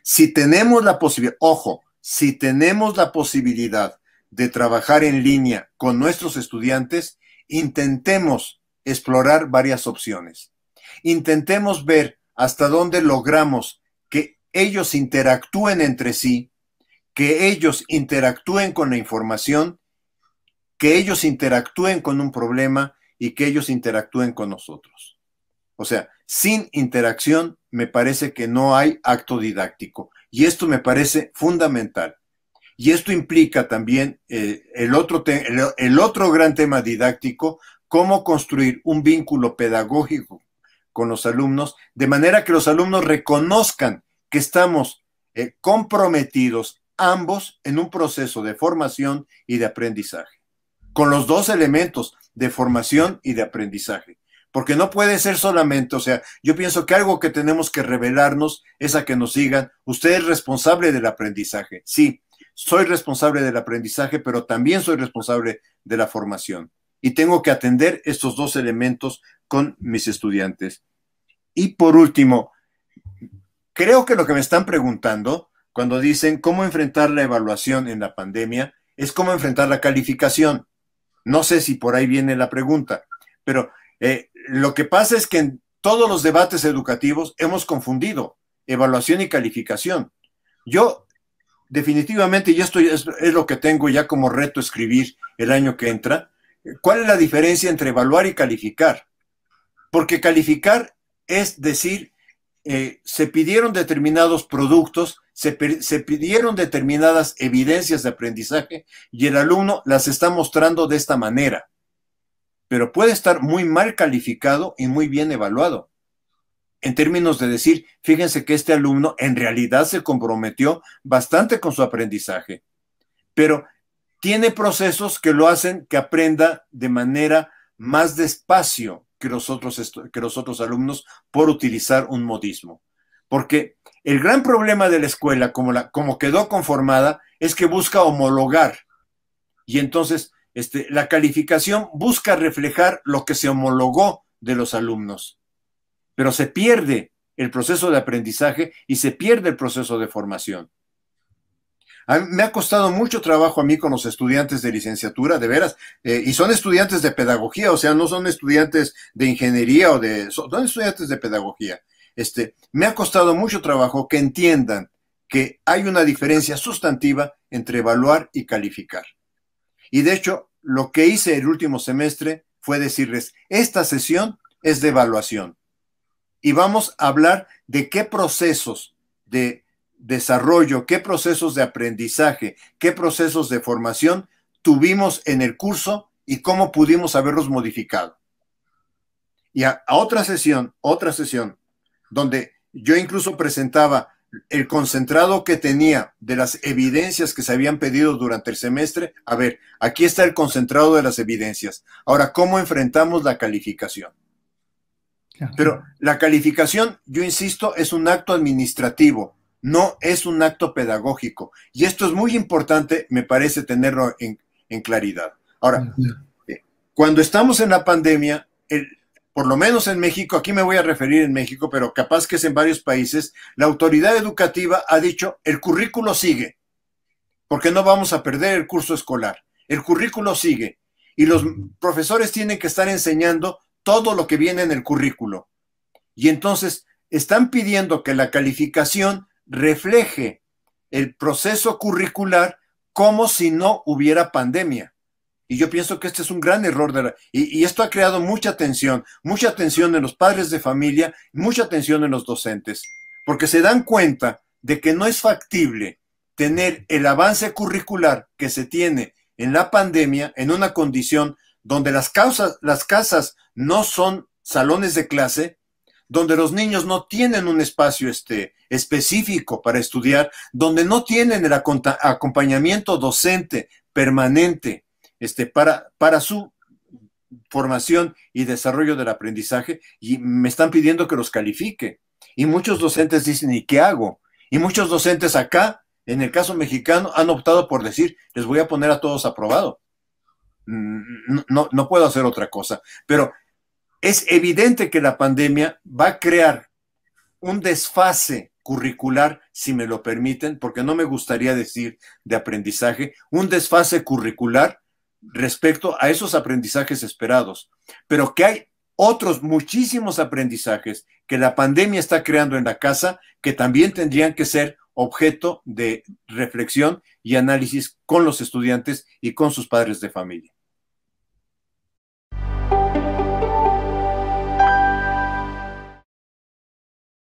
Si tenemos la posibilidad, ojo, si tenemos la posibilidad de trabajar en línea con nuestros estudiantes, intentemos explorar varias opciones. Intentemos ver hasta dónde logramos que ellos interactúen entre sí que ellos interactúen con la información, que ellos interactúen con un problema y que ellos interactúen con nosotros. O sea, sin interacción me parece que no hay acto didáctico y esto me parece fundamental. Y esto implica también eh, el, otro el, otro gran tema didáctico, cómo construir un vínculo pedagógico con los alumnos, de manera que los alumnos reconozcan que estamos eh, comprometidos ambos en un proceso de formación y de aprendizaje, con los dos elementos de formación y de aprendizaje. Porque no puede ser solamente, o sea, yo pienso que algo que tenemos que revelarnos es a que nos digan, usted es responsable del aprendizaje. Sí, soy responsable del aprendizaje, pero también soy responsable de la formación. Y tengo que atender estos dos elementos con mis estudiantes. Y por último, creo que lo que me están preguntando cuando dicen cómo enfrentar la evaluación en la pandemia, es cómo enfrentar la calificación. No sé si por ahí viene la pregunta, pero eh, lo que pasa es que en todos los debates educativos hemos confundido evaluación y calificación. Yo definitivamente, y esto es, lo que tengo ya como reto escribir el año que entra, ¿cuál es la diferencia entre evaluar y calificar? Porque calificar es decir, eh, se pidieron determinados productos se, pidieron determinadas evidencias de aprendizaje y el alumno las está mostrando de esta manera, pero puede estar muy mal calificado y muy bien evaluado. En términos de decir, fíjense que este alumno en realidad se comprometió bastante con su aprendizaje, pero tiene procesos que lo hacen que aprenda de manera más despacio que los otros, que los otros alumnos por utilizar un modismo. Porque el gran problema de la escuela, como, la, como quedó conformada, es que busca homologar. Y entonces, este, la calificación busca reflejar lo que se homologó de los alumnos. Pero se pierde el proceso de aprendizaje y se pierde el proceso de formación. me ha costado mucho trabajo a mí con los estudiantes de licenciatura, de veras, eh, y son estudiantes de pedagogía, o sea, no son estudiantes de ingeniería o de... son estudiantes de pedagogía. Este, me ha costado mucho trabajo que entiendan que hay una diferencia sustantiva entre evaluar y calificar. Y de hecho, lo que hice el último semestre fue decirles, esta sesión es de evaluación. Y vamos a hablar de qué procesos de desarrollo, qué procesos de aprendizaje, qué procesos de formación tuvimos en el curso y cómo pudimos haberlos modificado. Y a otra sesión, otra sesión, donde yo incluso presentaba el concentrado que tenía de las evidencias que se habían pedido durante el semestre. A ver, aquí está el concentrado de las evidencias. Ahora, ¿cómo enfrentamos la calificación? Pero la calificación, yo insisto, es un acto administrativo, no es un acto pedagógico. Y esto es muy importante, me parece, tenerlo en, claridad. Ahora, eh, cuando estamos en la pandemia, el, por lo menos en México, aquí me voy a referir en México, pero capaz que es en varios países, la autoridad educativa ha dicho, el currículo sigue, porque no vamos a perder el curso escolar. El currículo sigue y los profesores tienen que estar enseñando todo lo que viene en el currículo. Y entonces están pidiendo que la calificación refleje el proceso curricular como si no hubiera pandemia. Y yo pienso que este es un gran error. De y, esto ha creado mucha tensión, mucha tensión en los padres de familia, mucha tensión en los docentes, porque se dan cuenta de que no es factible tener el avance curricular que se tiene en la pandemia en una condición donde las, causas, las casas no son salones de clase, donde los niños no tienen un espacio este, específico para estudiar, donde no tienen el acompañamiento docente permanente este, para, para su formación y desarrollo del aprendizaje y me están pidiendo que los califique. Y muchos docentes dicen, ¿y qué hago? Y muchos docentes acá, en el caso mexicano, han optado por decir, les voy a poner a todos aprobado. No, mm, no, no puedo hacer otra cosa. Pero es evidente que la pandemia va a crear un desfase curricular, si me lo permiten, porque no me gustaría decir de aprendizaje, un desfase curricular respecto a esos aprendizajes esperados, pero que hay otros muchísimos aprendizajes que la pandemia está creando en la casa que también tendrían que ser objeto de reflexión y análisis con los estudiantes y con sus padres de familia.